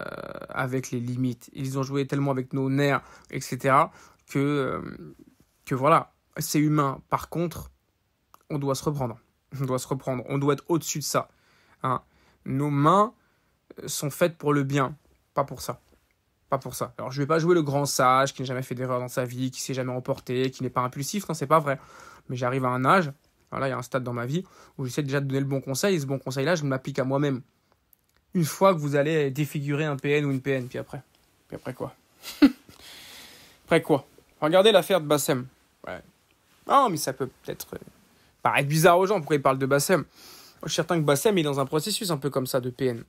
avec les limites, ils ont joué tellement avec nos nerfs, etc. Que, euh, que voilà, c'est humain. Par contre, on doit se reprendre. On doit se reprendre. On doit être au-dessus de ça. Hein. Nos mains euh, sont faites pour le bien, pas pour ça. Pas pour ça. Alors je vais pas jouer le grand sage qui n'a jamais fait d'erreur dans sa vie, qui s'est jamais emporté, qui n'est pas impulsif, non c'est pas vrai. Mais j'arrive à un âge alors il y a un stade dans ma vie où j'essaie déjà de donner le bon conseil, et ce bon conseil-là, je m'applique à moi-même. Une fois que vous allez défigurer un PN ou une PN, puis après. Puis après quoi Après quoi Regardez l'affaire de Bassem. Ouais. Non, mais ça peut peut-être euh, paraître bizarre aux gens, pourquoi ils parlent de Bassem. je suis certain que Bassem est dans un processus un peu comme ça de PN.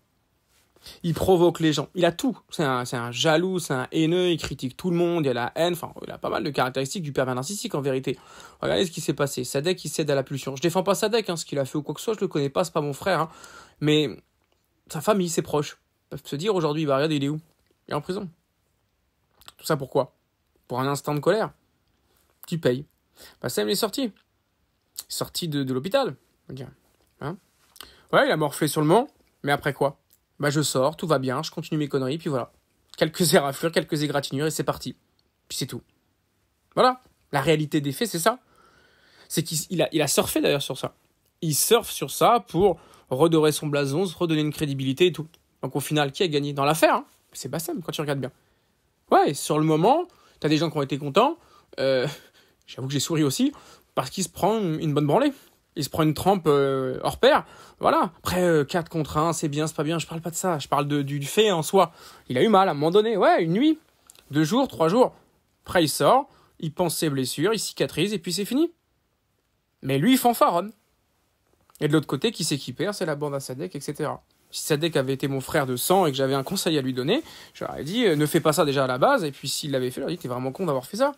Il provoque les gens. Il a tout. C'est un, un, jaloux, c'est un haineux, il critique tout le monde, il a la haine. Enfin, il a pas mal de caractéristiques du pervers narcissique en vérité. Regardez ce qui s'est passé. Sadek, il cède à la pulsion. Je défends pas Sadek, hein, ce qu'il a fait ou quoi que ce soit, je le connais pas, c'est pas mon frère. Hein. Mais sa famille, ses proches, peuvent se dire aujourd'hui, bah regardez, il est où Il est en prison. Tout ça pourquoi Pour un instant de colère. Tu payes. Bah, Sam est sorti. Sorti de, de l'hôpital. Hein ouais, il a morflé sur le mont mais après quoi bah, je sors, tout va bien, je continue mes conneries, puis voilà. Quelques éraflures, quelques égratignures, et c'est parti. Puis c'est tout. Voilà. La réalité des faits, c'est ça. C'est qu'il a, il a surfé d'ailleurs sur ça. Il surfe sur ça pour redorer son blason, se redonner une crédibilité et tout. Donc au final, qui a gagné dans l'affaire hein C'est Bassem quand tu regardes bien. Ouais, sur le moment, t'as des gens qui ont été contents. Euh, j'avoue que j'ai souri aussi parce qu'il se prend une bonne branlée il se prend une trempe euh, hors pair. Voilà. Après, 4 euh, contre 1, c'est bien, c'est pas bien, je parle pas de ça. Je parle du fait en soi. Il a eu mal à un moment donné. Ouais, une nuit, deux jours, trois jours. Après, il sort, il pense ses blessures, il cicatrise et puis c'est fini. Mais lui, il fanfaronne. Et de l'autre côté, qui s'équipère C'est la bande à Sadek, etc. Si Sadek avait été mon frère de sang et que j'avais un conseil à lui donner, je j'aurais dit euh, ne fais pas ça déjà à la base. Et puis s'il l'avait fait, j'aurais dit t'es vraiment con d'avoir fait ça.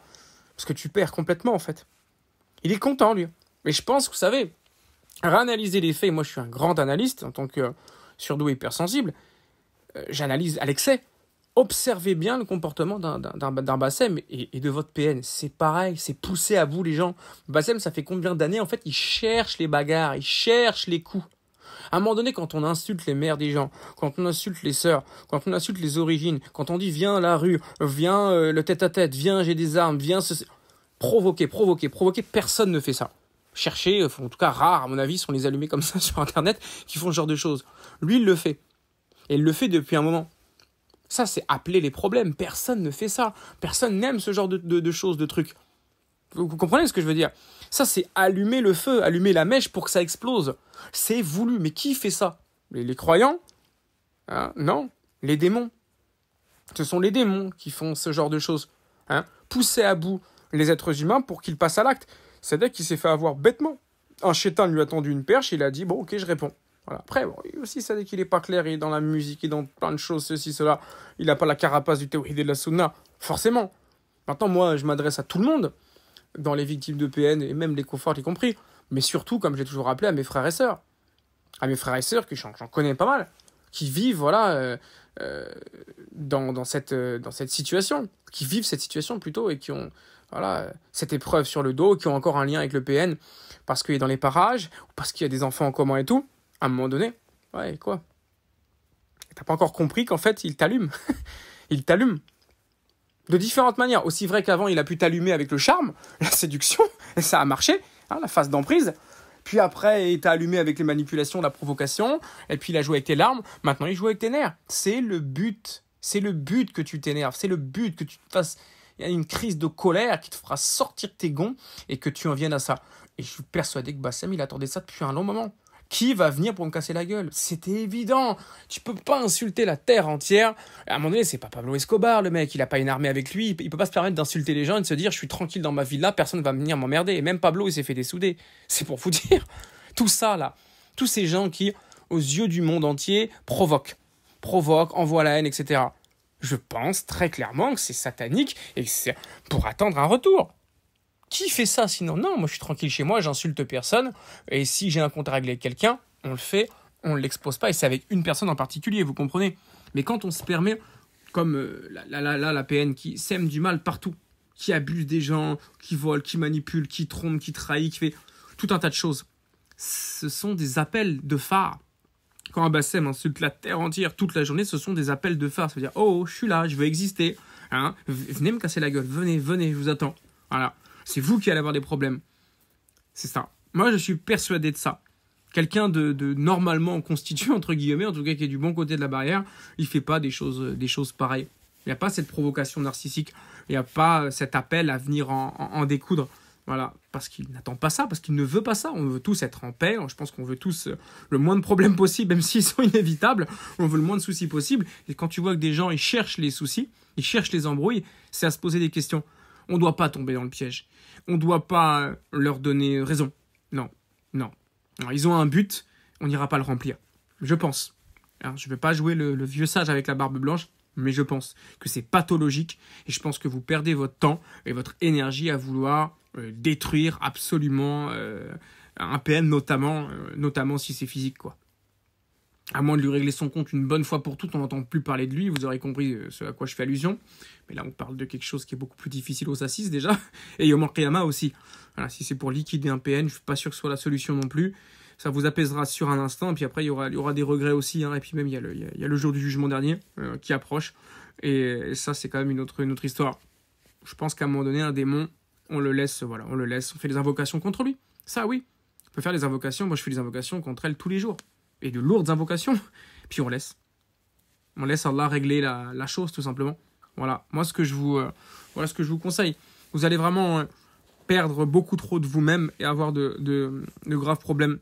Parce que tu perds complètement en fait. Il est content, lui. Mais je pense que vous savez, réanalyser les faits, moi je suis un grand analyste en tant que euh, surdoué hypersensible, euh, j'analyse à l'excès. Observez bien le comportement d'un Bassem et, de votre PN. C'est pareil, c'est poussé à vous les gens. Bassem, ça fait combien d'années En fait, il cherche les bagarres, il cherche les coups. À un moment donné, quand on insulte les mères des gens, quand on insulte les sœurs, quand on insulte les origines, quand on dit viens la rue, viens euh, le tête à tête, viens j'ai des armes, viens ce... Provoquer, provoquer, provoquer, personne ne fait ça chercher en tout cas rares à mon avis, sont les allumés comme ça sur Internet qui font ce genre de choses. Lui, il le fait. Et il le fait depuis un moment. Ça, c'est appeler les problèmes. Personne ne fait ça. Personne n'aime ce genre de, choses, de trucs. Vous, comprenez ce que je veux dire Ça, c'est allumer le feu, allumer la mèche pour que ça explose. C'est voulu. Mais qui fait ça les, croyants hein Non, les démons. Ce sont les démons qui font ce genre de choses. Hein Pousser à bout les êtres humains pour qu'ils passent à l'acte cest à qu'il s'est fait avoir bêtement. Un chétin lui a tendu une perche, il a dit bon ok je réponds. Voilà. Après, aussi, ça dès qu'il n'est pas clair, il est dans la musique, il est dans plein de choses, ceci, cela. Il n'a pas la carapace du théorie de la sunna, forcément. Maintenant, moi, je m'adresse à tout le monde, dans les victimes de PN et même les confortes y compris. Mais surtout, comme j'ai toujours rappelé, à mes frères et sœurs. À mes frères et sœurs, que j'en connais pas mal, qui vivent, voilà, euh, euh, dans, dans, cette, euh, dans cette situation, qui vivent cette situation plutôt et qui ont voilà, cette épreuve sur le dos, qui ont encore un lien avec le PN, parce qu'il est dans les parages, parce qu'il y a des enfants en commun et tout, à un moment donné, ouais, quoi T'as pas encore compris qu'en fait, il t'allume. il t'allume. De différentes manières. Aussi vrai qu'avant, il a pu t'allumer avec le charme, la séduction, et ça a marché, hein, la phase d'emprise. Puis après, il t'a allumé avec les manipulations, la provocation, et puis il a joué avec tes larmes. Maintenant, il joue avec tes nerfs. C'est le but. C'est le but que tu t'énerves. C'est le but que tu te fasses y a Il une crise de colère qui te fera sortir tes gonds et que tu en viennes à ça. Et je suis persuadé que Bassem, il attendait ça depuis un long moment. Qui va venir pour me casser la gueule C'était évident. Tu peux pas insulter la terre entière. À un moment donné, c'est pas Pablo Escobar, le mec. Il a pas une armée avec lui. Il peut pas se permettre d'insulter les gens et de se dire je suis tranquille dans ma villa, personne va venir m'emmerder. Et même Pablo, il s'est fait dessouder. C'est pour vous dire. Tout ça, là. Tous ces gens qui, aux yeux du monde entier, provoquent. Provoquent, envoient la haine, etc. Je pense très clairement que c'est satanique et que c'est pour attendre un retour. Qui fait ça sinon Non, moi je suis tranquille chez moi, j'insulte personne. Et si j'ai un compte à régler avec quelqu'un, on le fait, on ne l'expose pas. Et c'est avec une personne en particulier, vous comprenez Mais quand on se permet, comme euh, la, la, la, la PN qui sème du mal partout, qui abuse des gens, qui vole, qui manipule, qui trompe, qui trahit, qui fait tout un tas de choses. Ce sont des appels de phare quand Abassem insulte la terre entière toute la journée, ce sont des appels de farce. Ça veut dire Oh, je suis là, je veux exister. Hein venez me casser la gueule, venez, venez, je vous attends. Voilà. C'est vous qui allez avoir des problèmes. C'est ça. Moi, je suis persuadé de ça. Quelqu'un de, normalement constitué, entre guillemets, en tout cas qui est du bon côté de la barrière, il fait pas des choses, des choses pareilles. Il n'y a pas cette provocation narcissique. Il n'y a pas cet appel à venir en découdre. Voilà, parce qu'il n'attend pas ça, parce qu'il ne veut pas ça. On veut tous être en paix, je pense qu'on veut tous euh, le moins de problèmes possible, même s'ils sont inévitables. On veut le moins de soucis possible. Et quand tu vois que des gens, ils cherchent les soucis, ils cherchent les embrouilles, c'est à se poser des questions. On ne doit pas tomber dans le piège. On ne doit pas leur donner raison. Non, non. ils ont un but, on n'ira pas le remplir. Je pense. Alors, je ne vais pas jouer le vieux sage avec la barbe blanche mais je pense que c'est pathologique et je pense que vous perdez votre temps et votre énergie à vouloir euh, détruire absolument euh, un PN, notamment, euh, notamment si c'est physique, quoi. À moins de lui régler son compte une bonne fois pour toutes, on n'entend plus parler de lui, vous aurez compris ce à quoi je fais allusion. Mais là, on parle de quelque chose qui est beaucoup plus difficile aux assises déjà, et Kiyama aussi. Voilà, si c'est pour liquider un PN, je ne suis pas sûr que ce soit la solution non plus. Ça vous apaisera sur un instant, et puis après, il y aura, y aura des regrets aussi. Hein. et puis même, il y, a le, y a le jour du jugement dernier qui approche, et, ça, c'est quand même une autre, une autre histoire. Je pense qu'à un moment donné, un démon, on le laisse, voilà, on le laisse, on fait des invocations contre lui. Ça, oui. On peut faire des invocations, moi je fais des invocations contre elle tous les jours. Et de lourdes invocations, puis on laisse. On laisse Allah régler la, chose, tout simplement. Voilà, moi ce que je vous, euh, voilà ce que je vous conseille. Vous allez vraiment euh, perdre beaucoup trop de vous-même et avoir de, graves problèmes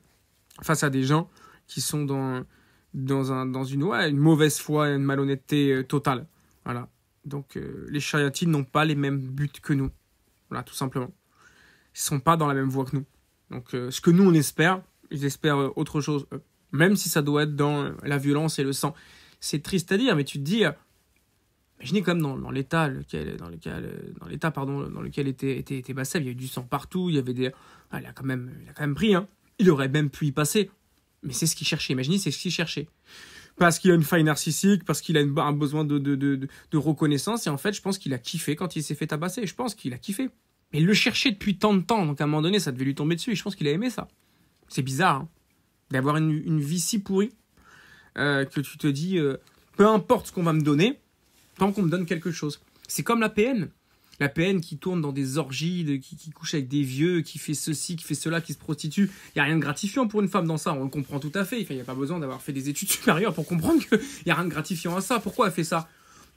face à des gens qui sont dans, dans, un, dans une, mauvaise foi, une malhonnêteté euh, totale. Voilà. Donc les chariatines n'ont pas les mêmes buts que nous. Voilà, tout simplement. Ils sont pas dans la même voie que nous. Donc, euh, ce que nous, on espère, ils espèrent euh, autre chose, euh, même si ça doit être dans la violence et le sang. C'est triste à dire, mais tu te dis, imaginez quand même dans, l'état lequel, dans lequel, dans l'état pardon, dans lequel était était, était il y avait du sang partout, il y avait des, ah, il a quand même, il a quand même pris, hein. Il aurait même pu y passer, mais c'est ce qu'il cherchait. Imaginez, c'est ce qu'il cherchait parce qu'il a une faille narcissique, parce qu'il a un besoin de, reconnaissance. Et en fait, je pense qu'il a kiffé quand il s'est fait tabasser. Je pense qu'il a kiffé. Mais il le cherchait depuis tant de temps, donc à un moment donné, ça devait lui tomber dessus. Et je pense qu'il a aimé ça. C'est bizarre hein, d'avoir une, vie si pourrie euh, que tu te dis, euh, peu importe ce qu'on va me donner, tant qu'on me donne quelque chose. C'est comme la PN la peine qui tourne dans des orgies, qui, couche avec des vieux, qui fait ceci, qui fait cela, qui se prostitue. Il y a rien de gratifiant pour une femme dans ça, on le comprend tout à fait. Il n'y a pas besoin d'avoir fait des études supérieures pour comprendre qu'il n'y a rien de gratifiant à ça. Pourquoi elle fait ça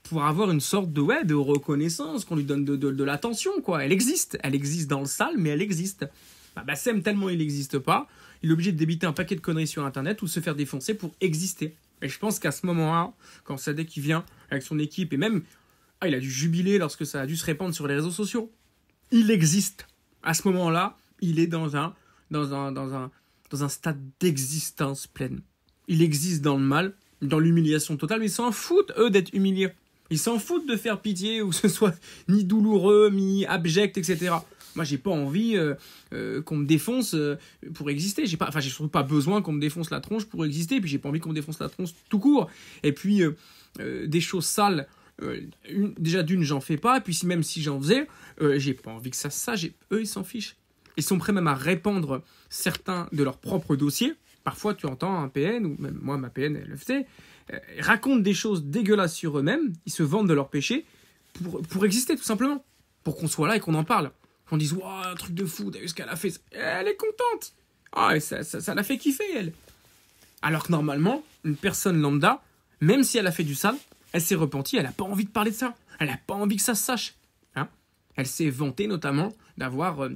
pour avoir une sorte de ouais, de reconnaissance, qu'on lui donne de, de, de l'attention, quoi. Elle existe, elle existe dans le sale, mais elle existe. Bah, bah tellement il n'existe pas, il est obligé de débiter un paquet de conneries sur Internet ou de se faire défoncer pour exister. Et je pense qu'à ce moment-là, quand Sadek vient avec son équipe, et même ah, il a dû jubiler lorsque ça a dû se répandre sur les réseaux sociaux. Il existe. À ce moment-là, il est dans un, dans un, stade d'existence pleine. Il existe dans le mal, dans l'humiliation totale, mais ils s'en foutent, eux, d'être humiliés. Ils s'en foutent de faire pitié, ou ce soit ni douloureux, ni abject, etc. Moi, j'ai pas envie euh, euh, qu'on me défonce euh, pour exister. J'ai pas, enfin, surtout pas besoin qu'on me défonce la tronche pour exister. Et puis, j'ai pas envie qu'on me défonce la tronche tout court. Et puis, des choses sales euh, déjà d'une, j'en fais pas, et puis même si j'en faisais, euh, j'ai pas envie que ça ça, eux, ils s'en fichent. Ils sont prêts même à répandre certains de leurs propres dossiers. Parfois, tu entends un PN, ou même moi, ma PN, elle le euh, raconte des choses dégueulasses sur eux-mêmes, ils se vendent de leurs péchés pour, pour exister, tout simplement. Pour qu'on soit là et qu'on en parle. Qu'on dise, waouh, un truc de fou, t'as vu ce qu'elle a fait. Elle est contente. Ah, ça, ça, ça l'a fait kiffer, elle. Alors que normalement, une personne lambda, même si elle a fait du sale, elle s'est repentie, elle n'a pas envie de parler de ça. Elle n'a pas envie que ça se sache. Hein elle s'est vantée notamment d'avoir... Euh,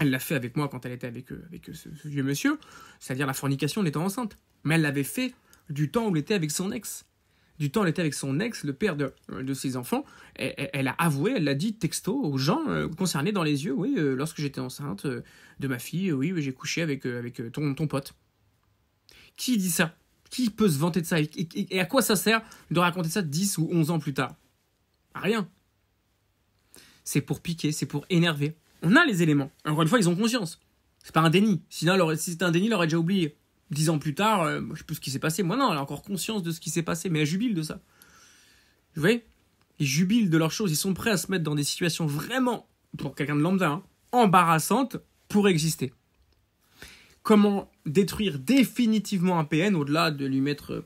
elle l'a fait avec moi quand elle était avec, euh, avec euh, ce, vieux monsieur, c'est-à-dire la fornication en étant enceinte. Mais elle l'avait fait du temps où elle était avec son ex. Du temps où elle était avec son ex, le père de, de ses enfants. elle a avoué, elle l'a dit texto aux gens concernés dans les yeux. Oui, lorsque j'étais enceinte de ma fille, oui, j'ai couché avec, avec ton, ton pote. Qui dit ça qui peut se vanter de ça et, à quoi ça sert de raconter ça 10 ou 11 ans plus tard Rien. C'est pour piquer, c'est pour énerver. On a les éléments. Encore une fois, ils ont conscience. C'est pas un déni. Sinon, si c'était un déni, ils l'auraient déjà oublié. Dix ans plus tard, euh, je sais plus ce qui s'est passé. Moi, non, elle a encore conscience de ce qui s'est passé, mais elle jubile de ça. Vous voyez Ils jubilent de leurs choses. Ils sont prêts à se mettre dans des situations vraiment, pour quelqu'un de lambda, hein, embarrassantes pour exister. Comment détruire définitivement un PN, au-delà de lui mettre euh,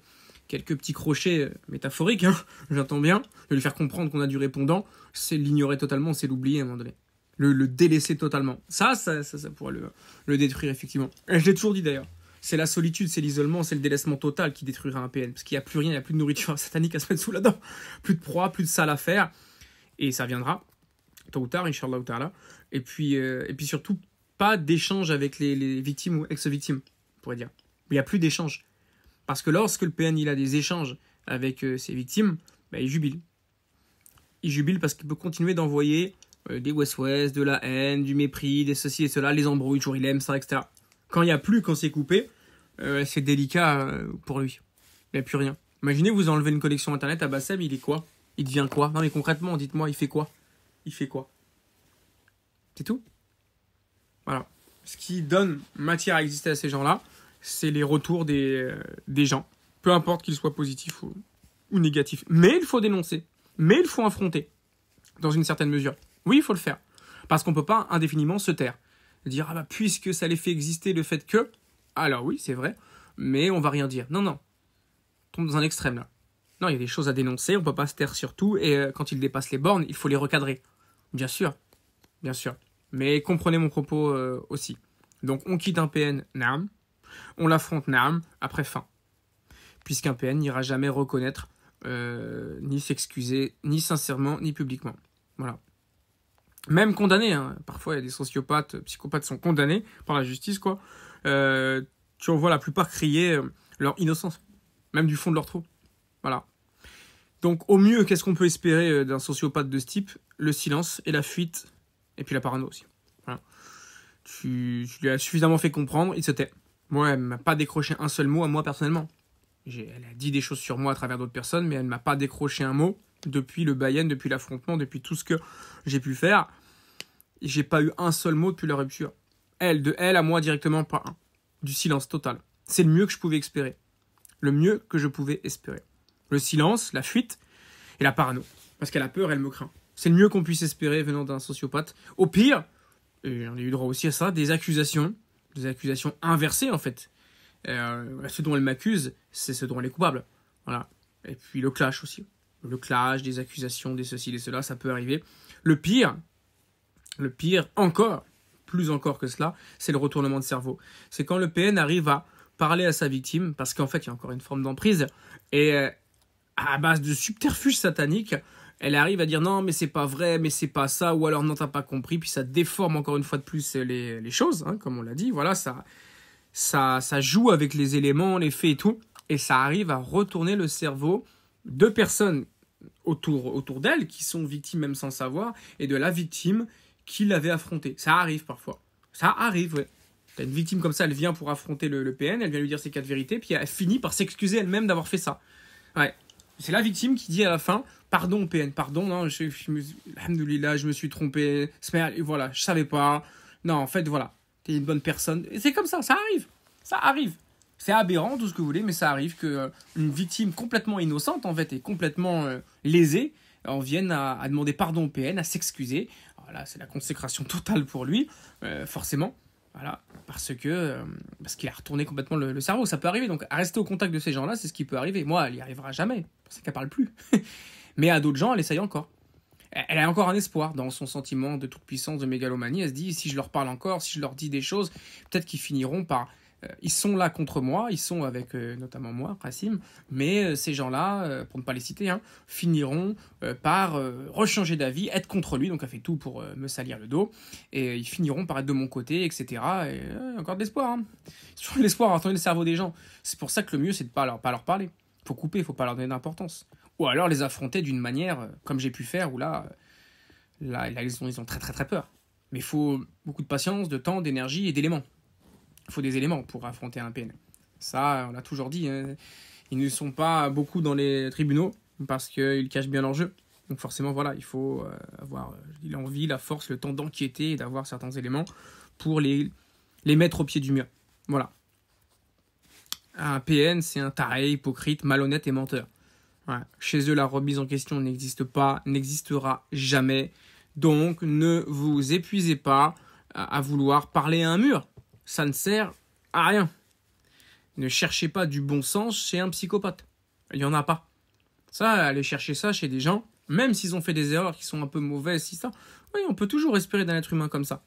quelques petits crochets euh, métaphoriques, hein, j'entends bien, de lui faire comprendre qu'on a du répondant, c'est l'ignorer totalement, c'est l'oublier à un moment donné. Le, le délaisser totalement. Ça, ça, ça, pourrait le, détruire effectivement. Et je l'ai toujours dit d'ailleurs. C'est la solitude, c'est l'isolement, c'est le délaissement total qui détruira un PN. Parce qu'il n'y a plus rien, il n'y a plus de nourriture satanique à se mettre sous la dent. Plus de proie, plus de salle à faire. Et ça viendra, tôt ou tard, Inch'Allah ou tard. Et puis, euh, et puis surtout, pas d'échange avec les, victimes ou ex-victimes, on pourrait dire. Il n'y a plus d'échange. Parce que lorsque le PN il a des échanges avec euh, ses victimes, bah, il jubile. Il jubile parce qu'il peut continuer d'envoyer euh, des West-West, de la haine, du mépris, des ceci et cela, les embrouilles, toujours il aime ça, etc. Quand il n'y a plus, quand c'est coupé, euh, c'est délicat pour lui. Il n'y a plus rien. Imaginez, vous enlevez une connexion internet à ah Bassem, il est quoi Il devient quoi Non mais concrètement, dites-moi, il fait quoi Il fait quoi C'est tout ce qui donne matière à exister à ces gens-là, c'est les retours euh, des, gens, peu importe qu'ils soient positifs ou, ou négatifs. Mais il faut dénoncer, mais il faut affronter, dans une certaine mesure. Oui, il faut le faire, parce qu'on ne peut pas indéfiniment se taire. Dire, ah bah puisque ça les fait exister le fait que, alors oui, c'est vrai, mais on va rien dire. Non, non, on tombe dans un extrême là. Non, il y a des choses à dénoncer, on ne peut pas se taire sur tout, et euh, quand ils dépassent les bornes, il faut les recadrer. Bien sûr, bien sûr. Mais comprenez mon propos euh, aussi. Donc on quitte un PN, Naam. On l'affronte, Naam, après fin. Puisqu'un PN n'ira jamais reconnaître, euh, ni s'excuser, ni sincèrement, ni publiquement. Voilà. Même condamné, hein. parfois il y a des sociopathes, psychopathes sont condamnés par la justice, quoi. Euh, tu en vois la plupart crier leur innocence, même du fond de leur trou. Voilà. Donc au mieux, qu'est-ce qu'on peut espérer d'un sociopathe de ce type Le silence et la fuite et puis la parano aussi. Tu, lui as suffisamment fait comprendre, il se tait. Moi, elle m'a pas décroché un seul mot à moi personnellement. Elle a dit des choses sur moi à travers d'autres personnes, mais elle m'a pas décroché un mot depuis le Bayern, depuis l'affrontement, depuis tout ce que j'ai pu faire. J'ai pas eu un seul mot depuis la rupture. Elle, de elle à moi directement, pas un. Du silence total. C'est le mieux que je pouvais espérer. Le mieux que je pouvais espérer. Le silence, la fuite et la parano. Parce qu'elle a peur, elle me craint. C'est le mieux qu'on puisse espérer venant d'un sociopathe. Au pire, et euh, on a eu droit aussi à ça, des accusations, des accusations inversées en fait. Euh, ce dont elle m'accuse, c'est ce dont elle est coupable. Voilà. Et puis le clash aussi. Le clash, des accusations, des ceci, des cela, ça peut arriver. Le pire, le pire encore, plus encore que cela, c'est le retournement de cerveau. C'est quand le PN arrive à parler à sa victime, parce qu'en fait, il y a encore une forme d'emprise, et euh, à base de subterfuges sataniques, elle arrive à dire non, mais c'est pas vrai, mais c'est pas ça, ou alors non, t'as pas compris, puis ça déforme encore une fois de plus euh, les, choses, hein, comme on l'a dit, voilà, ça, ça, ça joue avec les éléments, les faits et tout, et ça arrive à retourner le cerveau de personnes autour, autour d'elle qui sont victimes même sans savoir, et de la victime qui l'avait affrontée. Ça arrive parfois. Ça arrive, T'as une victime comme ça, elle vient pour affronter le, le, PN, elle vient lui dire ses quatre vérités, puis elle finit par s'excuser elle-même d'avoir fait ça. Ouais. C'est la victime qui dit à la fin Pardon, PN, pardon, non, je, je, me, je me suis trompé. Voilà, je savais pas. Non, en fait, voilà, t'es une bonne personne. Et c'est comme ça, ça arrive. Ça arrive. C'est aberrant, tout ce que vous voulez, mais ça arrive que euh, une victime complètement innocente, en fait, et complètement euh, lésée, en vienne à, demander pardon au PN, à s'excuser. Voilà, c'est la consécration totale pour lui, euh, forcément. Voilà, parce que euh, parce qu'il a retourné complètement le, cerveau, ça peut arriver. Donc à rester au contact de ces gens-là, c'est ce qui peut arriver. Moi, elle y arrivera jamais, c'est pour ça qu'elle parle plus. Mais à d'autres gens, elle essaye encore. Elle a encore un espoir dans son sentiment de toute puissance, de mégalomanie. Elle se dit si je leur parle encore, si je leur dis des choses, peut-être qu'ils finiront par euh, ils sont là contre moi, ils sont avec euh, notamment moi, Racine, mais euh, ces gens-là, pour ne pas les citer, hein, finiront par rechanger d'avis, être contre lui, donc a fait tout pour me salir le dos, et ils finiront par être de mon côté, etc. Et encore de l'espoir. Hein. Sur l'espoir, entendre hein, le cerveau des gens. C'est pour ça que le mieux, c'est de pas leur, pas leur parler. Faut couper, il faut pas leur donner d'importance. Ou alors les affronter d'une manière, comme j'ai pu faire, où là, là, ils, ont, ils ont très très très peur. Mais il faut beaucoup de patience, de temps, d'énergie et d'éléments. Il faut des éléments pour affronter un PN. Ça, on l'a toujours dit. Hein. Ils ne sont pas beaucoup dans les tribunaux parce qu'ils cachent bien leur jeu. Donc forcément, voilà, il faut euh, avoir l'envie, la force, le temps d'enquêter et d'avoir certains éléments pour les, les mettre au pied du mur. Voilà. Un PN, c'est un taré, hypocrite, malhonnête et menteur. Chez eux, la remise en question n'existe pas, n'existera jamais. Donc, ne vous épuisez pas à vouloir parler à un mur ça ne sert à rien. Ne cherchez pas du bon sens chez un psychopathe. Il n'y en a pas. Ça, aller chercher ça chez des gens, même s'ils ont fait des erreurs qui sont un peu mauvaises, si ça, oui, on peut toujours espérer d'un être humain comme ça.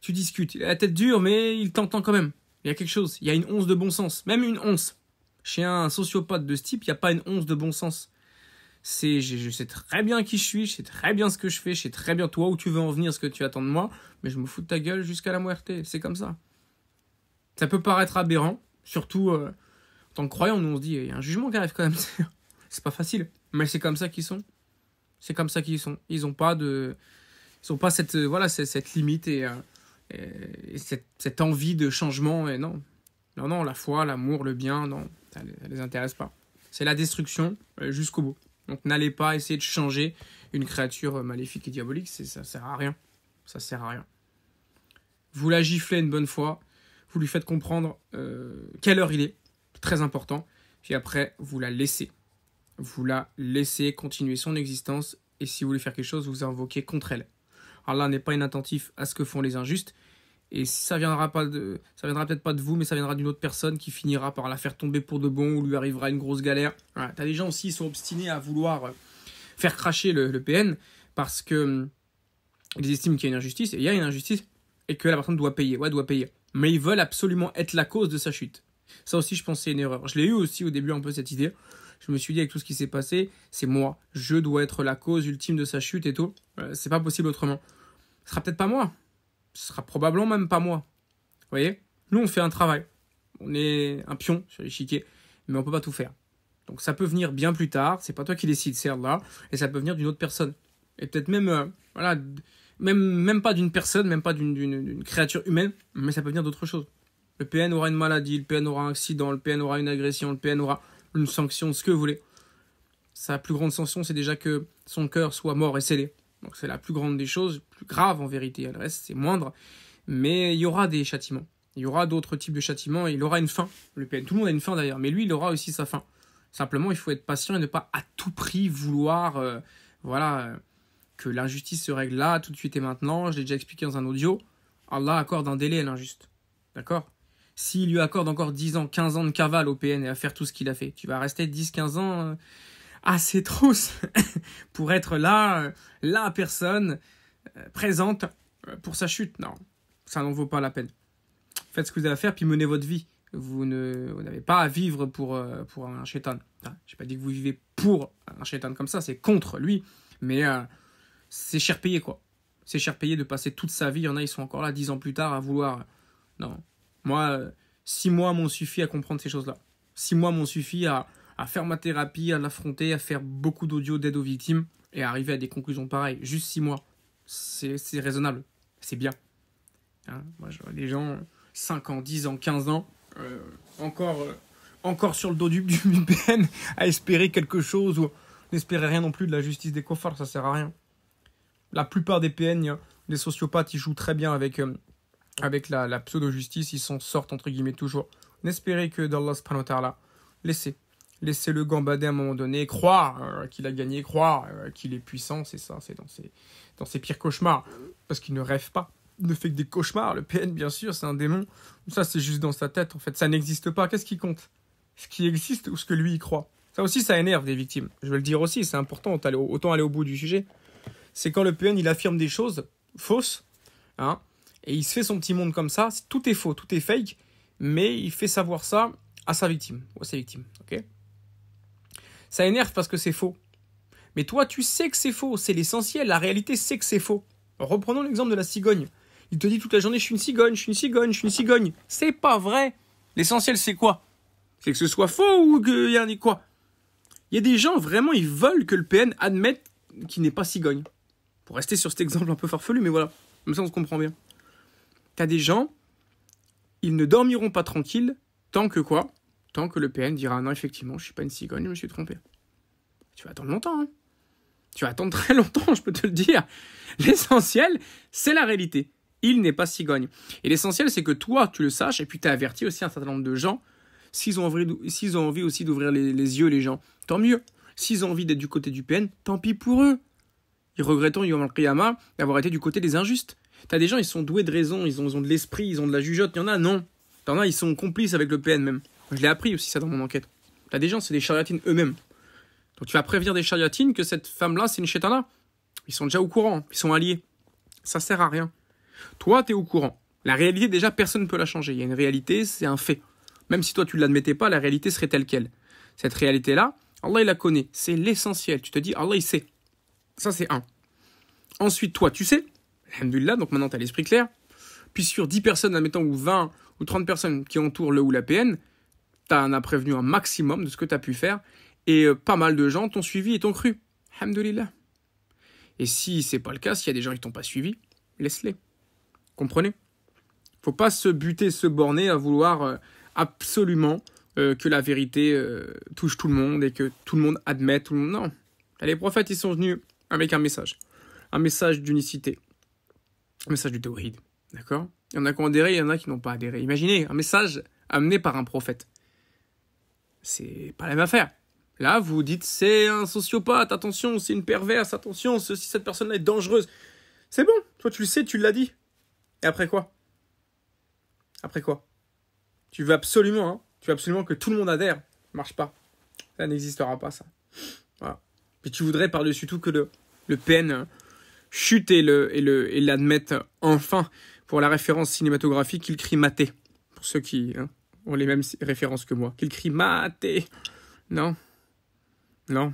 Tu discutes, il a la tête dure, mais il t'entend quand même. Il y a quelque chose, il y a une once de bon sens, même une once. Chez un sociopathe de ce type, il n'y a pas une once de bon sens c'est je, sais très bien qui je suis, je sais très bien ce que je fais, je sais très bien toi où tu veux en venir, ce que tu attends de moi, mais je me fous de ta gueule jusqu'à la moërté c'est comme ça. Ça peut paraître aberrant, surtout euh, en tant que croyant, nous on se dit, il y a un jugement qui arrive quand même, c'est pas facile, mais c'est comme ça qu'ils sont. C'est comme ça qu'ils sont. Ils n'ont pas de... Ils pas cette, euh, voilà, cette, limite et, euh, cette, envie de changement, et non. Non, non, la foi, l'amour, le bien, non, ça ne les intéresse pas. C'est la destruction jusqu'au bout. Donc n'allez pas essayer de changer une créature maléfique et diabolique, ça sert à rien. Ça sert à rien. Vous la giflez une bonne fois, vous lui faites comprendre euh, quelle heure il est, très important, puis après vous la laissez. Vous la laissez continuer son existence, et si vous voulez faire quelque chose, vous invoquez contre elle. Allah n'est pas inattentif à ce que font les injustes, et ça viendra pas de, ça viendra peut-être pas de vous, mais ça viendra d'une autre personne qui finira par la faire tomber pour de bon ou lui arrivera une grosse galère. Voilà. T'as des gens aussi qui sont obstinés à vouloir euh, faire cracher le, le PN parce que hum, ils estiment qu'il y a une injustice et il y a une injustice et que la personne doit payer. Ouais, doit payer. Mais ils veulent absolument être la cause de sa chute. Ça aussi, je pensais une erreur. Je l'ai eu aussi au début un peu cette idée. Je me suis dit avec tout ce qui s'est passé, c'est moi. Je dois être la cause ultime de sa chute et tout. Euh, c'est pas possible autrement. Ce sera peut-être pas moi, ce sera probablement même pas moi. Vous voyez Nous, on fait un travail. On est un pion sur l'échiquier, mais on peut pas tout faire. Donc ça peut venir bien plus tard, c'est pas toi qui décides, c'est là, et ça peut venir d'une autre personne. Et peut-être même, euh, voilà, même, même pas d'une personne, même pas d'une créature humaine, mais ça peut venir d'autre chose. Le PN aura une maladie, le PN aura un accident, le PN aura une agression, le PN aura une sanction, ce que vous voulez. Sa plus grande sanction, c'est déjà que son cœur soit mort et scellé. Donc c'est la plus grande des choses, plus grave en vérité, le reste c'est moindre. Mais il y aura des châtiments. Il y aura d'autres types de châtiments, et il aura une fin. Le PN, tout le monde a une fin d'ailleurs, mais lui il aura aussi sa fin. Simplement il faut être patient et ne pas à tout prix vouloir, euh, voilà, euh, que l'injustice se règle là, tout de suite et maintenant. Je l'ai déjà expliqué dans un audio. Allah accorde un délai à l'injuste. D'accord S'il lui accorde encore 10 ans, 15 ans de cavale au PN et à faire tout ce qu'il a fait, tu vas rester 10-15 ans. Euh, Assez trousse pour être là, euh, la personne euh, présente euh, pour sa chute. Non, ça n'en vaut pas la peine. Faites ce que vous avez à faire, puis menez votre vie. Vous n'avez pas à vivre pour, pour un chétan. Je n'ai pas dit que vous vivez pour un chétan comme ça, c'est contre lui. Mais c'est cher payé, quoi. C'est cher payé de passer toute sa vie. Il y en a, ils sont encore là dix ans plus tard à vouloir. Non. Moi, six mois m'ont suffi à comprendre ces choses-là. Six mois m'ont suffi à, à faire ma thérapie, à l'affronter, à faire beaucoup d'audio d'aide aux victimes et arriver à des conclusions pareilles. Juste six mois, c'est raisonnable, c'est bien. Hein, moi, je vois les gens, 5 ans, 10 ans, 15 ans, euh, encore, euh, encore sur le dos du, PN, à espérer quelque chose ou n'espérer rien non plus de la justice des coffres, ça sert à rien. La plupart des PN, les sociopathes, ils jouent très bien avec, euh, avec la, pseudo-justice, ils s'en sortent entre guillemets toujours. N'espérez que d'Allah subhanahu wa laissez Laissez-le gambader à un moment donné, croire euh, qu'il a gagné, croire euh, qu'il est puissant, c'est ça, c'est dans ses, dans ses pires cauchemars. Parce qu'il ne rêve pas, il ne fait que des cauchemars. Le PN, bien sûr, c'est un démon. Ça, c'est juste dans sa tête, en fait. Ça n'existe pas. Qu'est-ce qui compte Ce qui existe ou ce que lui il croit Ça aussi, ça énerve des victimes. Je vais le dire aussi, c'est important, autant aller au bout du sujet. C'est quand le PN, il affirme des choses fausses, hein, et il se fait son petit monde comme ça. Tout est faux, tout est fake, mais il fait savoir ça à sa victime, ou à ses victimes, ok ça énerve parce que c'est faux. Mais toi, tu sais que c'est faux, c'est l'essentiel, la réalité c'est que c'est faux. Reprenons l'exemple de la cigogne. Il te dit toute la journée, je suis une cigogne, je suis une cigogne, je suis une cigogne. C'est pas vrai. L'essentiel c'est quoi C'est que ce soit faux ou qu'il y en ait quoi Il y a des gens, vraiment, ils veulent que le PN admette qu'il n'est pas cigogne. Pour rester sur cet exemple un peu farfelu, mais voilà. Comme ça, on se comprend bien. T'as des gens, ils ne dormiront pas tranquilles tant que quoi que le PN dira ah non, effectivement, je suis pas une cigogne, je me suis trompé. Tu vas attendre longtemps. Hein. Tu vas attendre très longtemps, je peux te le dire. L'essentiel, c'est la réalité. Il n'est pas cigogne. Et l'essentiel, c'est que toi, tu le saches, et puis tu as averti aussi un certain nombre de gens s'ils ont, ont, envie aussi d'ouvrir les, yeux, les gens, tant mieux. S'ils ont envie d'être du côté du PN, tant pis pour eux. Ils regrettent, Yom al d'avoir été du côté des injustes. tu as des gens, ils sont doués de raison, ils ont, de l'esprit, ils ont de la jugeote. Il y en a, non. en as, ils sont complices avec le PN même. Je l'ai appris aussi ça dans mon enquête. la des gens, c'est des charlatines eux-mêmes. Donc tu vas prévenir des charlatines que cette femme-là, c'est une chétana. Ils sont déjà au courant, ils sont alliés. Ça sert à rien. Toi, tu es au courant. La réalité, déjà, personne ne peut la changer. Il y a une réalité, c'est un fait. Même si toi, tu ne l'admettais pas, la réalité serait telle qu'elle. Cette réalité-là, Allah, il la connaît. C'est l'essentiel. Tu te dis, Allah, il sait. Ça, c'est un. Ensuite, toi, tu sais. Alhamdulillah, donc maintenant, tu as l'esprit clair. Puis sur 10 personnes, admettons, ou 20 ou 30 personnes qui entourent le ou la PN, tu en as prévenu un maximum de ce que tu as pu faire et euh, pas mal de gens t'ont suivi et t'ont cru. Alhamdulillah. Et si c'est pas le cas, s'il y a des gens qui t'ont pas suivi, laisse-les. Comprenez Faut pas se buter, se borner à vouloir euh, absolument euh, que la vérité touche tout le monde et que tout le monde admette Non. Les prophètes, ils sont venus avec un message. Un message d'unicité. Un message du théoride. D'accord Il y en a qui ont adhéré, il y en a qui n'ont pas adhéré. Imaginez un message amené par un prophète c'est pas la même affaire. Là, vous dites c'est un sociopathe, attention, c'est une perverse, attention, ceci, cette personne-là est dangereuse. C'est bon, toi tu le sais, tu l'as dit. Et après quoi Après quoi Tu veux absolument, hein, tu veux absolument que tout le monde adhère. Marche pas. Ça n'existera pas, ça. Voilà. Puis tu voudrais par-dessus tout que le, le PN chute et l'admette le, et le, et enfin pour la référence cinématographique qu'il crie maté. Pour ceux qui. Hein, ont les mêmes références que moi, Qu'il crie « Maté !» Non. Non.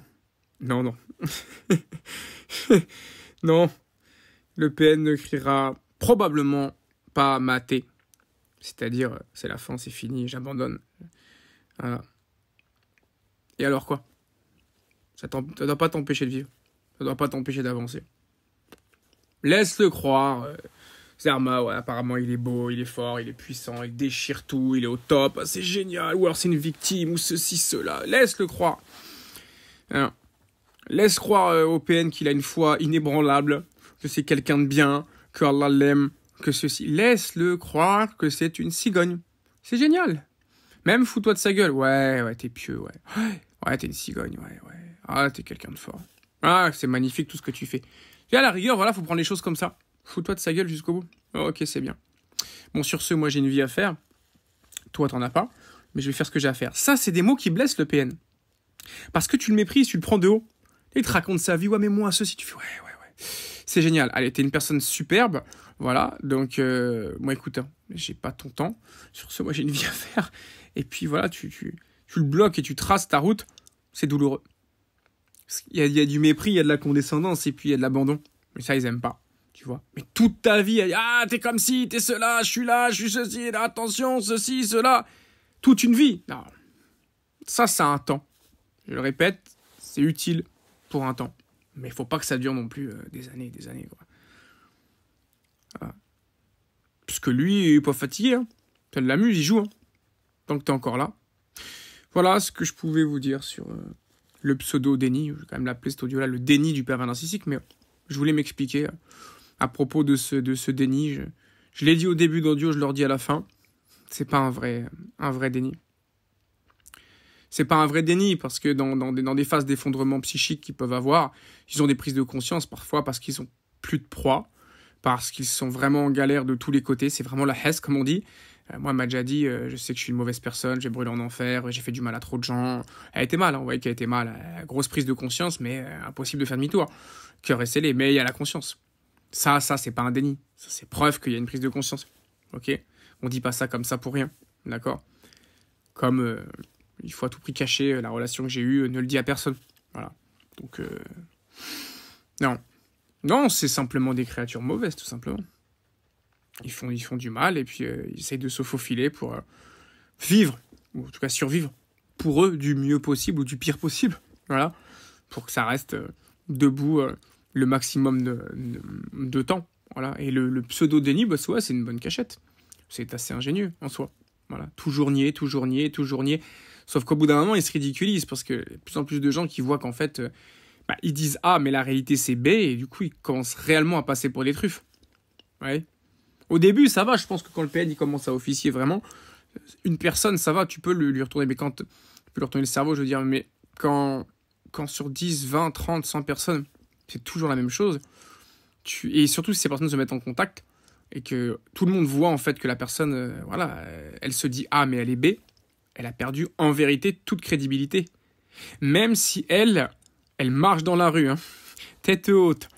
Non, non. non. Le PN ne criera probablement pas Maté C'est-à-dire, euh, c'est la fin, c'est fini, j'abandonne. Voilà. Et alors quoi ça, ne doit pas t'empêcher de vivre. Ça doit pas t'empêcher d'avancer. Laisse-le croire. Euh, Zerma, ouais, apparemment, il est beau, il est fort, il est puissant, il déchire tout, il est au top, ah, c'est génial, ou alors c'est une victime, ou ceci, cela. Laisse-le croire. Hein. laisse croire euh, au PN qu'il a une foi inébranlable, que c'est quelqu'un de bien, que Allah l'aime, que ceci. Laisse-le croire que c'est une cigogne. C'est génial. Même fous-toi de sa gueule. Ouais, ouais, t'es pieux, ouais. Ouais, t'es une cigogne, ouais, ouais. Ah, t'es quelqu'un de fort. Ah, c'est magnifique tout ce que tu fais. Et à la rigueur, voilà, faut prendre les choses comme ça. Fous-toi de sa gueule jusqu'au bout. Oh, ok, c'est bien. Bon, sur ce, moi j'ai une vie à faire. Toi, t'en as pas. Mais je vais faire ce que j'ai à faire. Ça, c'est des mots qui blessent le PN. Parce que tu le méprises, tu le prends de haut. Et il te raconte sa vie. Ouais, mais moi, ceci. Tu fais ouais, ouais, ouais. C'est génial. Allez, t'es une personne superbe. Voilà. Donc, euh, moi, écoute, hein, j'ai pas ton temps. Sur ce, moi j'ai une vie à faire. Et puis voilà, tu, tu, tu le bloques et tu traces ta route. C'est douloureux. Il y, a, il y a du mépris, il y a de la condescendance et puis il y a de l'abandon. Mais ça, ils aiment pas. Tu vois Mais toute ta vie, elle, ah, t'es comme ci, t'es cela, je suis là, je suis ceci, attention, ceci, cela. Toute une vie. Non. Ça, c'est un temps. Je le répète, c'est utile pour un temps. Mais il faut pas que ça dure non plus euh, des années des années. Quoi. Parce que lui, il n'est pas fatigué. Hein. Ça de la il joue. Hein. Tant que t'es encore là. Voilà ce que je pouvais vous dire sur euh, le pseudo-déni. Je vais quand même l'appeler cet audio-là le déni du pervers narcissique, mais je voulais m'expliquer. Euh, à propos de ce, de ce déni. Je, l'ai dit au début d'audio, je le redis à la fin. C'est pas un vrai, un vrai déni. C'est pas un vrai déni parce que dans, dans, des, phases d'effondrement psychique qu'ils peuvent avoir, ils ont des prises de conscience parfois parce qu'ils ont plus de proie, parce qu'ils sont vraiment en galère de tous les côtés. C'est vraiment la hesse, comme on dit. Euh, moi, m'a déjà dit euh, je sais que je suis une mauvaise personne, j'ai brûlé en enfer, euh, j'ai fait du mal à trop de gens. Elle était mal, on hein. voyait qu'elle était mal. grosse prise de conscience, mais impossible de faire demi-tour. Cœur est scellé, mais il y a la conscience. Ça, ça, c'est pas un déni. Ça, c'est preuve qu'il y a une prise de conscience. Ok On dit pas ça comme ça pour rien. D'accord Comme euh, il faut à tout prix cacher euh, la relation que j'ai eue, euh, ne le dis à personne. Voilà. Donc, non. Non, c'est simplement des créatures mauvaises, tout simplement. Ils font, ils font du mal et puis ils essayent de se faufiler pour vivre, ou en tout cas survivre, pour eux, du mieux possible ou du pire possible. Voilà. Pour que ça reste debout le maximum de, temps. Voilà. Et le, pseudo-déni, bah, c'est une bonne cachette. C'est assez ingénieux en soi. Voilà. Toujours nier, toujours nier, toujours nier. Sauf qu'au bout d'un moment, ils se ridiculisent parce que de plus en plus de gens qui voient qu'en fait, euh, bah, ils disent A, mais la réalité c'est B, et du coup, ils commencent réellement à passer pour des truffes. Ouais. Au début, ça va, je pense que quand le PN commence à officier vraiment, euh, une personne, ça va, tu peux lui, retourner, mais quand tu peux retourner le cerveau, je veux dire, mais quand, quand sur 10, 20, 30, 100 personnes, c'est toujours la même chose. Tu, et surtout si ces personnes se mettent en contact et que tout le monde voit en fait que la personne, euh, voilà, euh, elle se dit A mais elle est B, elle a perdu en vérité toute crédibilité. Même si elle, elle marche dans la rue, hein. tête haute,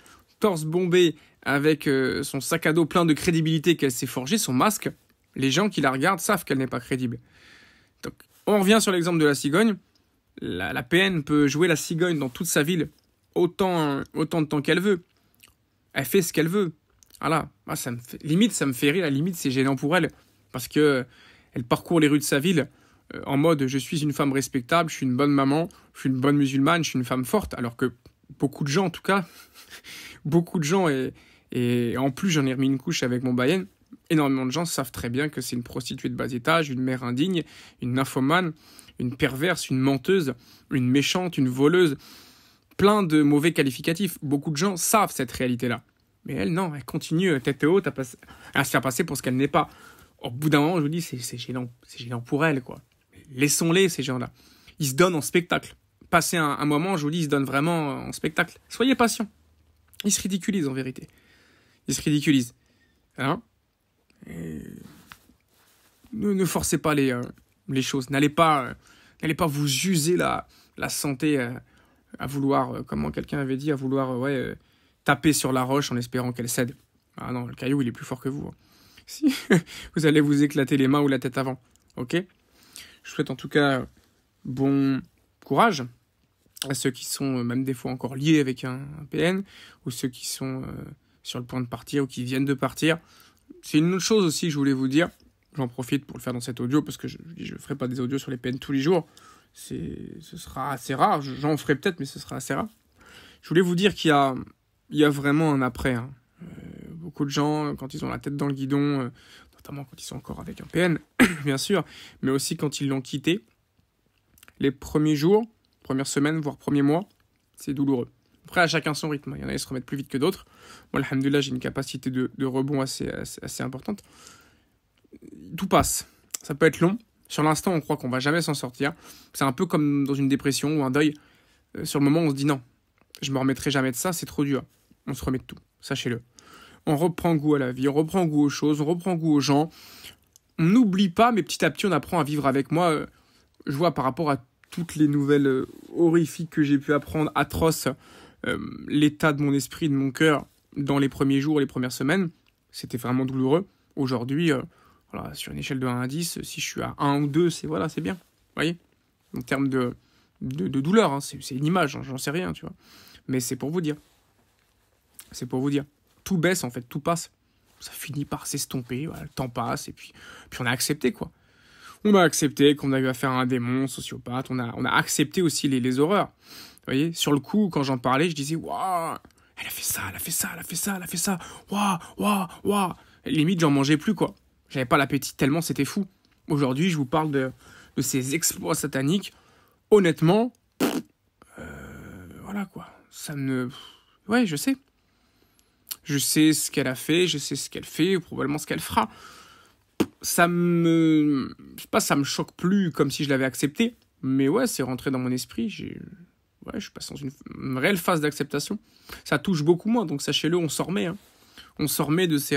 torse bombée, avec euh, son sac à dos plein de crédibilité qu'elle s'est forgé, son masque, les gens qui la regardent savent qu'elle n'est pas crédible. Donc, on revient sur l'exemple de la cigogne. la PN peut jouer la cigogne dans toute sa ville autant, autant de temps qu'elle veut. Elle fait ce qu'elle veut. ça me limite, ça me fait rire. la limite, c'est gênant pour elle. Parce que elle parcourt les rues de sa ville euh, en mode je suis une femme respectable, je suis une bonne maman, je suis une bonne musulmane, je suis une femme forte. Alors que beaucoup de gens, en tout cas, beaucoup de gens, et, en plus, j'en ai remis une couche avec mon Bayen. Énormément de gens savent très bien que c'est une prostituée de bas étage, une mère indigne, une nymphomane, une perverse, une menteuse, une méchante, une voleuse, plein de mauvais qualificatifs. Beaucoup de gens savent cette réalité-là. Mais elle, non, elle continue tête haute à, passer, se faire passer pour ce qu'elle n'est pas. Au bout d'un moment, je vous dis, c'est gênant. C'est gênant pour elle, quoi. Laissons-les, ces gens-là. Ils se donnent en spectacle. Passez un, moment, je vous dis, ils se donnent vraiment en spectacle. Soyez patients. Ils se ridiculisent, en vérité. Ils se ridiculisent. Hein ne, forcez pas les, euh, choses. N'allez pas, euh, pas vous user la, santé. Euh, à vouloir, euh, comment quelqu'un avait dit, à vouloir euh, ouais, euh, taper sur la roche en espérant qu'elle cède. Ah non, le caillou, il est plus fort que vous. Hein. Si vous allez vous éclater les mains ou la tête avant. Ok Je souhaite en tout cas bon courage à ceux qui sont même des fois encore liés avec un, PN ou ceux qui sont sur le point de partir ou qui viennent de partir. C'est une autre chose aussi, que je voulais vous dire. J'en profite pour le faire dans cet audio parce que je ne ferai pas des audios sur les PN tous les jours ce sera assez rare. J'en ferai peut-être, mais ce sera assez rare. Je voulais vous dire qu'il y a, il y a vraiment un après. Hein. Euh, beaucoup de gens, quand ils ont la tête dans le guidon, euh, notamment quand ils sont encore avec un PN, bien sûr, mais aussi quand ils l'ont quitté, les premiers jours, première semaine voire premier mois, c'est douloureux. Après, à chacun son rythme. Hein. Il y en a qui se remettent plus vite que d'autres. Moi, alhamdoulilah, j'ai une capacité de, de rebond assez, assez importante. Tout passe. Ça peut être long, sur l'instant, on croit qu'on va jamais s'en sortir. C'est un peu comme dans une dépression ou un deuil. Euh, sur le moment, on se dit non, je me remettrai jamais de ça, c'est trop dur. On se remet de tout, sachez-le. On reprend goût à la vie, on reprend goût aux choses, on reprend goût aux gens. On n'oublie pas, mais petit à petit, on apprend à vivre avec moi. Euh, je vois par rapport à toutes les nouvelles euh, horrifiques que j'ai pu apprendre, atroces, l'état de mon esprit, de mon cœur dans les premiers jours, les premières semaines, c'était vraiment douloureux. Aujourd'hui, sur une échelle de 1 à 10, si je suis à 1 ou 2, c'est voilà, c'est bien. Vous voyez En termes de, de, douleur, hein, c'est une image, hein, j'en sais rien, tu vois. Mais c'est pour vous dire. C'est pour vous dire. Tout baisse, en fait, tout passe. Ça finit par s'estomper, le temps passe, et puis, puis on a accepté, quoi. On a accepté qu'on a eu à faire un démon, sociopathe, on a, on a accepté aussi les, les horreurs. voyez Sur le coup, quand j'en parlais, je disais, waouh elle a fait ça, elle a fait ça, elle a fait ça, elle a fait ça. Waouh, waouh, waouh. Limite, j'en mangeais plus, quoi. J'avais pas l'appétit tellement c'était fou. Aujourd'hui, je vous parle de, de ces exploits sataniques. Honnêtement, euh, voilà quoi. Ça me. Ouais, je sais. Je sais ce qu'elle a fait, je sais ce qu'elle fait, probablement ce qu'elle fera. Ça me. Je sais pas, ça me choque plus comme si je l'avais accepté. Mais ouais, c'est rentré dans mon esprit. J'ai. Ouais, je passe dans une, réelle phase d'acceptation. Ça touche beaucoup moins, donc sachez-le, on s'en remet. Hein. On s'en remet de ces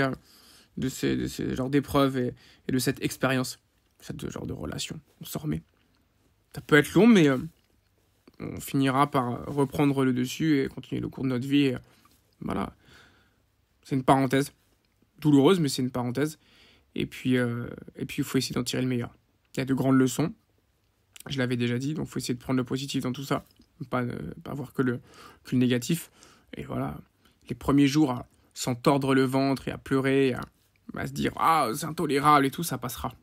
de ce genre d'épreuves et, de cette expérience, ce genre de relation. On s'en remet. Ça peut être long, mais euh, on finira par reprendre le dessus et continuer le cours de notre vie. voilà. C'est une parenthèse. Douloureuse, mais c'est une parenthèse. Et puis, euh, et puis, il faut essayer d'en tirer le meilleur. Il y a de grandes leçons. Je l'avais déjà dit, donc il faut essayer de prendre le positif dans tout ça. Pas, euh, pas voir que le, que négatif. Et voilà. Les premiers jours à s'en tordre le ventre et à pleurer, à se dire ah c'est intolérable et tout, ça passera.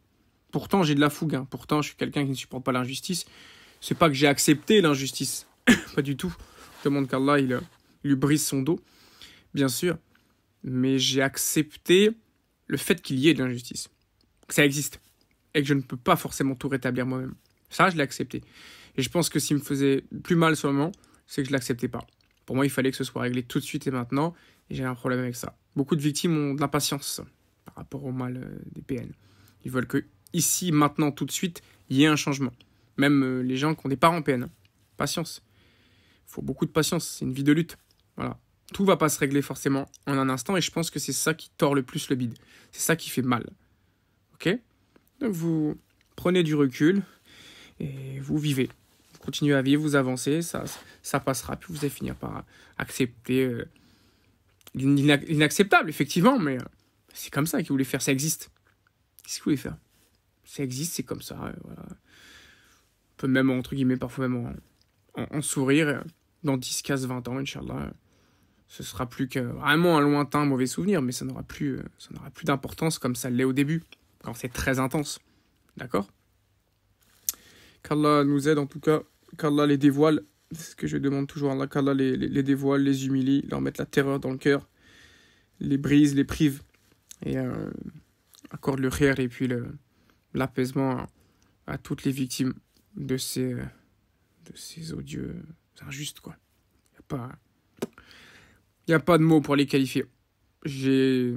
Pourtant j'ai de la fougue, hein. pourtant je suis quelqu'un qui ne supporte pas l'injustice. C'est pas que j'ai accepté l'injustice, pas du tout. Je demande qu'Allah euh, il, lui brise son dos, bien sûr, mais j'ai accepté le fait qu'il y ait de l'injustice, que ça existe et que je ne peux pas forcément tout rétablir moi-même. Ça je l'ai accepté. Et je pense que s'il me faisait plus mal ce moment, c'est que je l'acceptais pas. Pour moi, il fallait que ce soit réglé tout de suite et maintenant, et j'ai un problème avec ça. Beaucoup de victimes ont de l'impatience par rapport au mal euh, des PN. Ils veulent que ici, maintenant, tout de suite, il y ait un changement. Même euh, les gens qui ont des parents PN. Hein. Patience. Il faut beaucoup de patience, c'est une vie de lutte. Voilà. Tout va pas se régler forcément en un instant et je pense que c'est ça qui tord le plus le bide. C'est ça qui fait mal. OK Donc vous prenez du recul et vous vivez. Vous continuez à vivre, vous avancez, ça, ça passera, puis vous allez finir par accepter euh, l'inacceptable, effectivement, mais c'est comme ça qu'ils voulaient faire, ça existe. Qu'est-ce qu'ils voulaient faire Ça existe, c'est comme ça. On peut même, entre guillemets, parfois même en, sourire. Dans 10, 15, 20 ans, Inch'Allah, ce sera plus que vraiment un lointain mauvais souvenir, mais ça n'aura plus, euh, ça n'aura plus d'importance comme ça l'est au début, quand c'est très intense. D'accord Qu'Allah nous aide en tout cas, qu'Allah les dévoile. C'est ce que je demande toujours Allah, qu'Allah les, les, les dévoile, les humilie, leur mette la terreur dans le cœur, les brise, les prive et euh, accorde le rire et puis l'apaisement à, toutes les victimes de ces, euh, de ces odieux injustes. Quoi. Il n'y a, pas, a pas de mots pour les qualifier. J'ai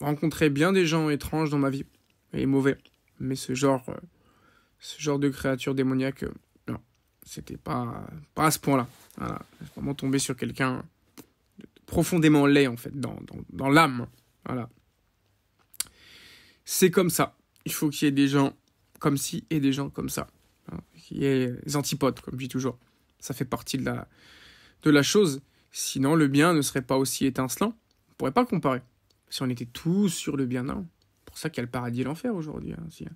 rencontré bien des gens étranges dans ma vie et mauvais, mais ce genre, euh, ce genre de créature démoniaque, non, c'était pas, pas à ce point-là. Voilà. Vraiment tomber sur quelqu'un profondément laid en fait, dans, dans, dans l'âme. Voilà c'est comme ça. Il faut qu'il y ait des gens comme ci et des gens comme ça. Hein, qu'il y ait des antipodes, comme je dis toujours. Ça fait partie de la, de la chose. Sinon, le bien ne serait pas aussi étincelant. On ne pourrait pas comparer. Si on était tous sur le bien, non. C'est pour ça qu'il y a le paradis et l'enfer aujourd'hui. Hein, hein.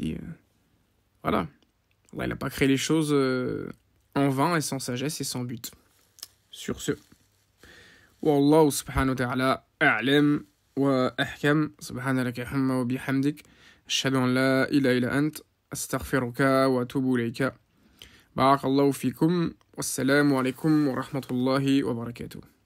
Euh, voilà. il n'a pas créé les choses euh, en vain et sans sagesse et sans but. Sur ce. subhanahu wa ta'ala, a'lam. وأحكم سبحان لك اللهم وبحمدك أشهد أن لا إله إلا أنت أستغفرك وأتوب إليك بارك الله فيكم والسلام عليكم ورحمة الله وبركاته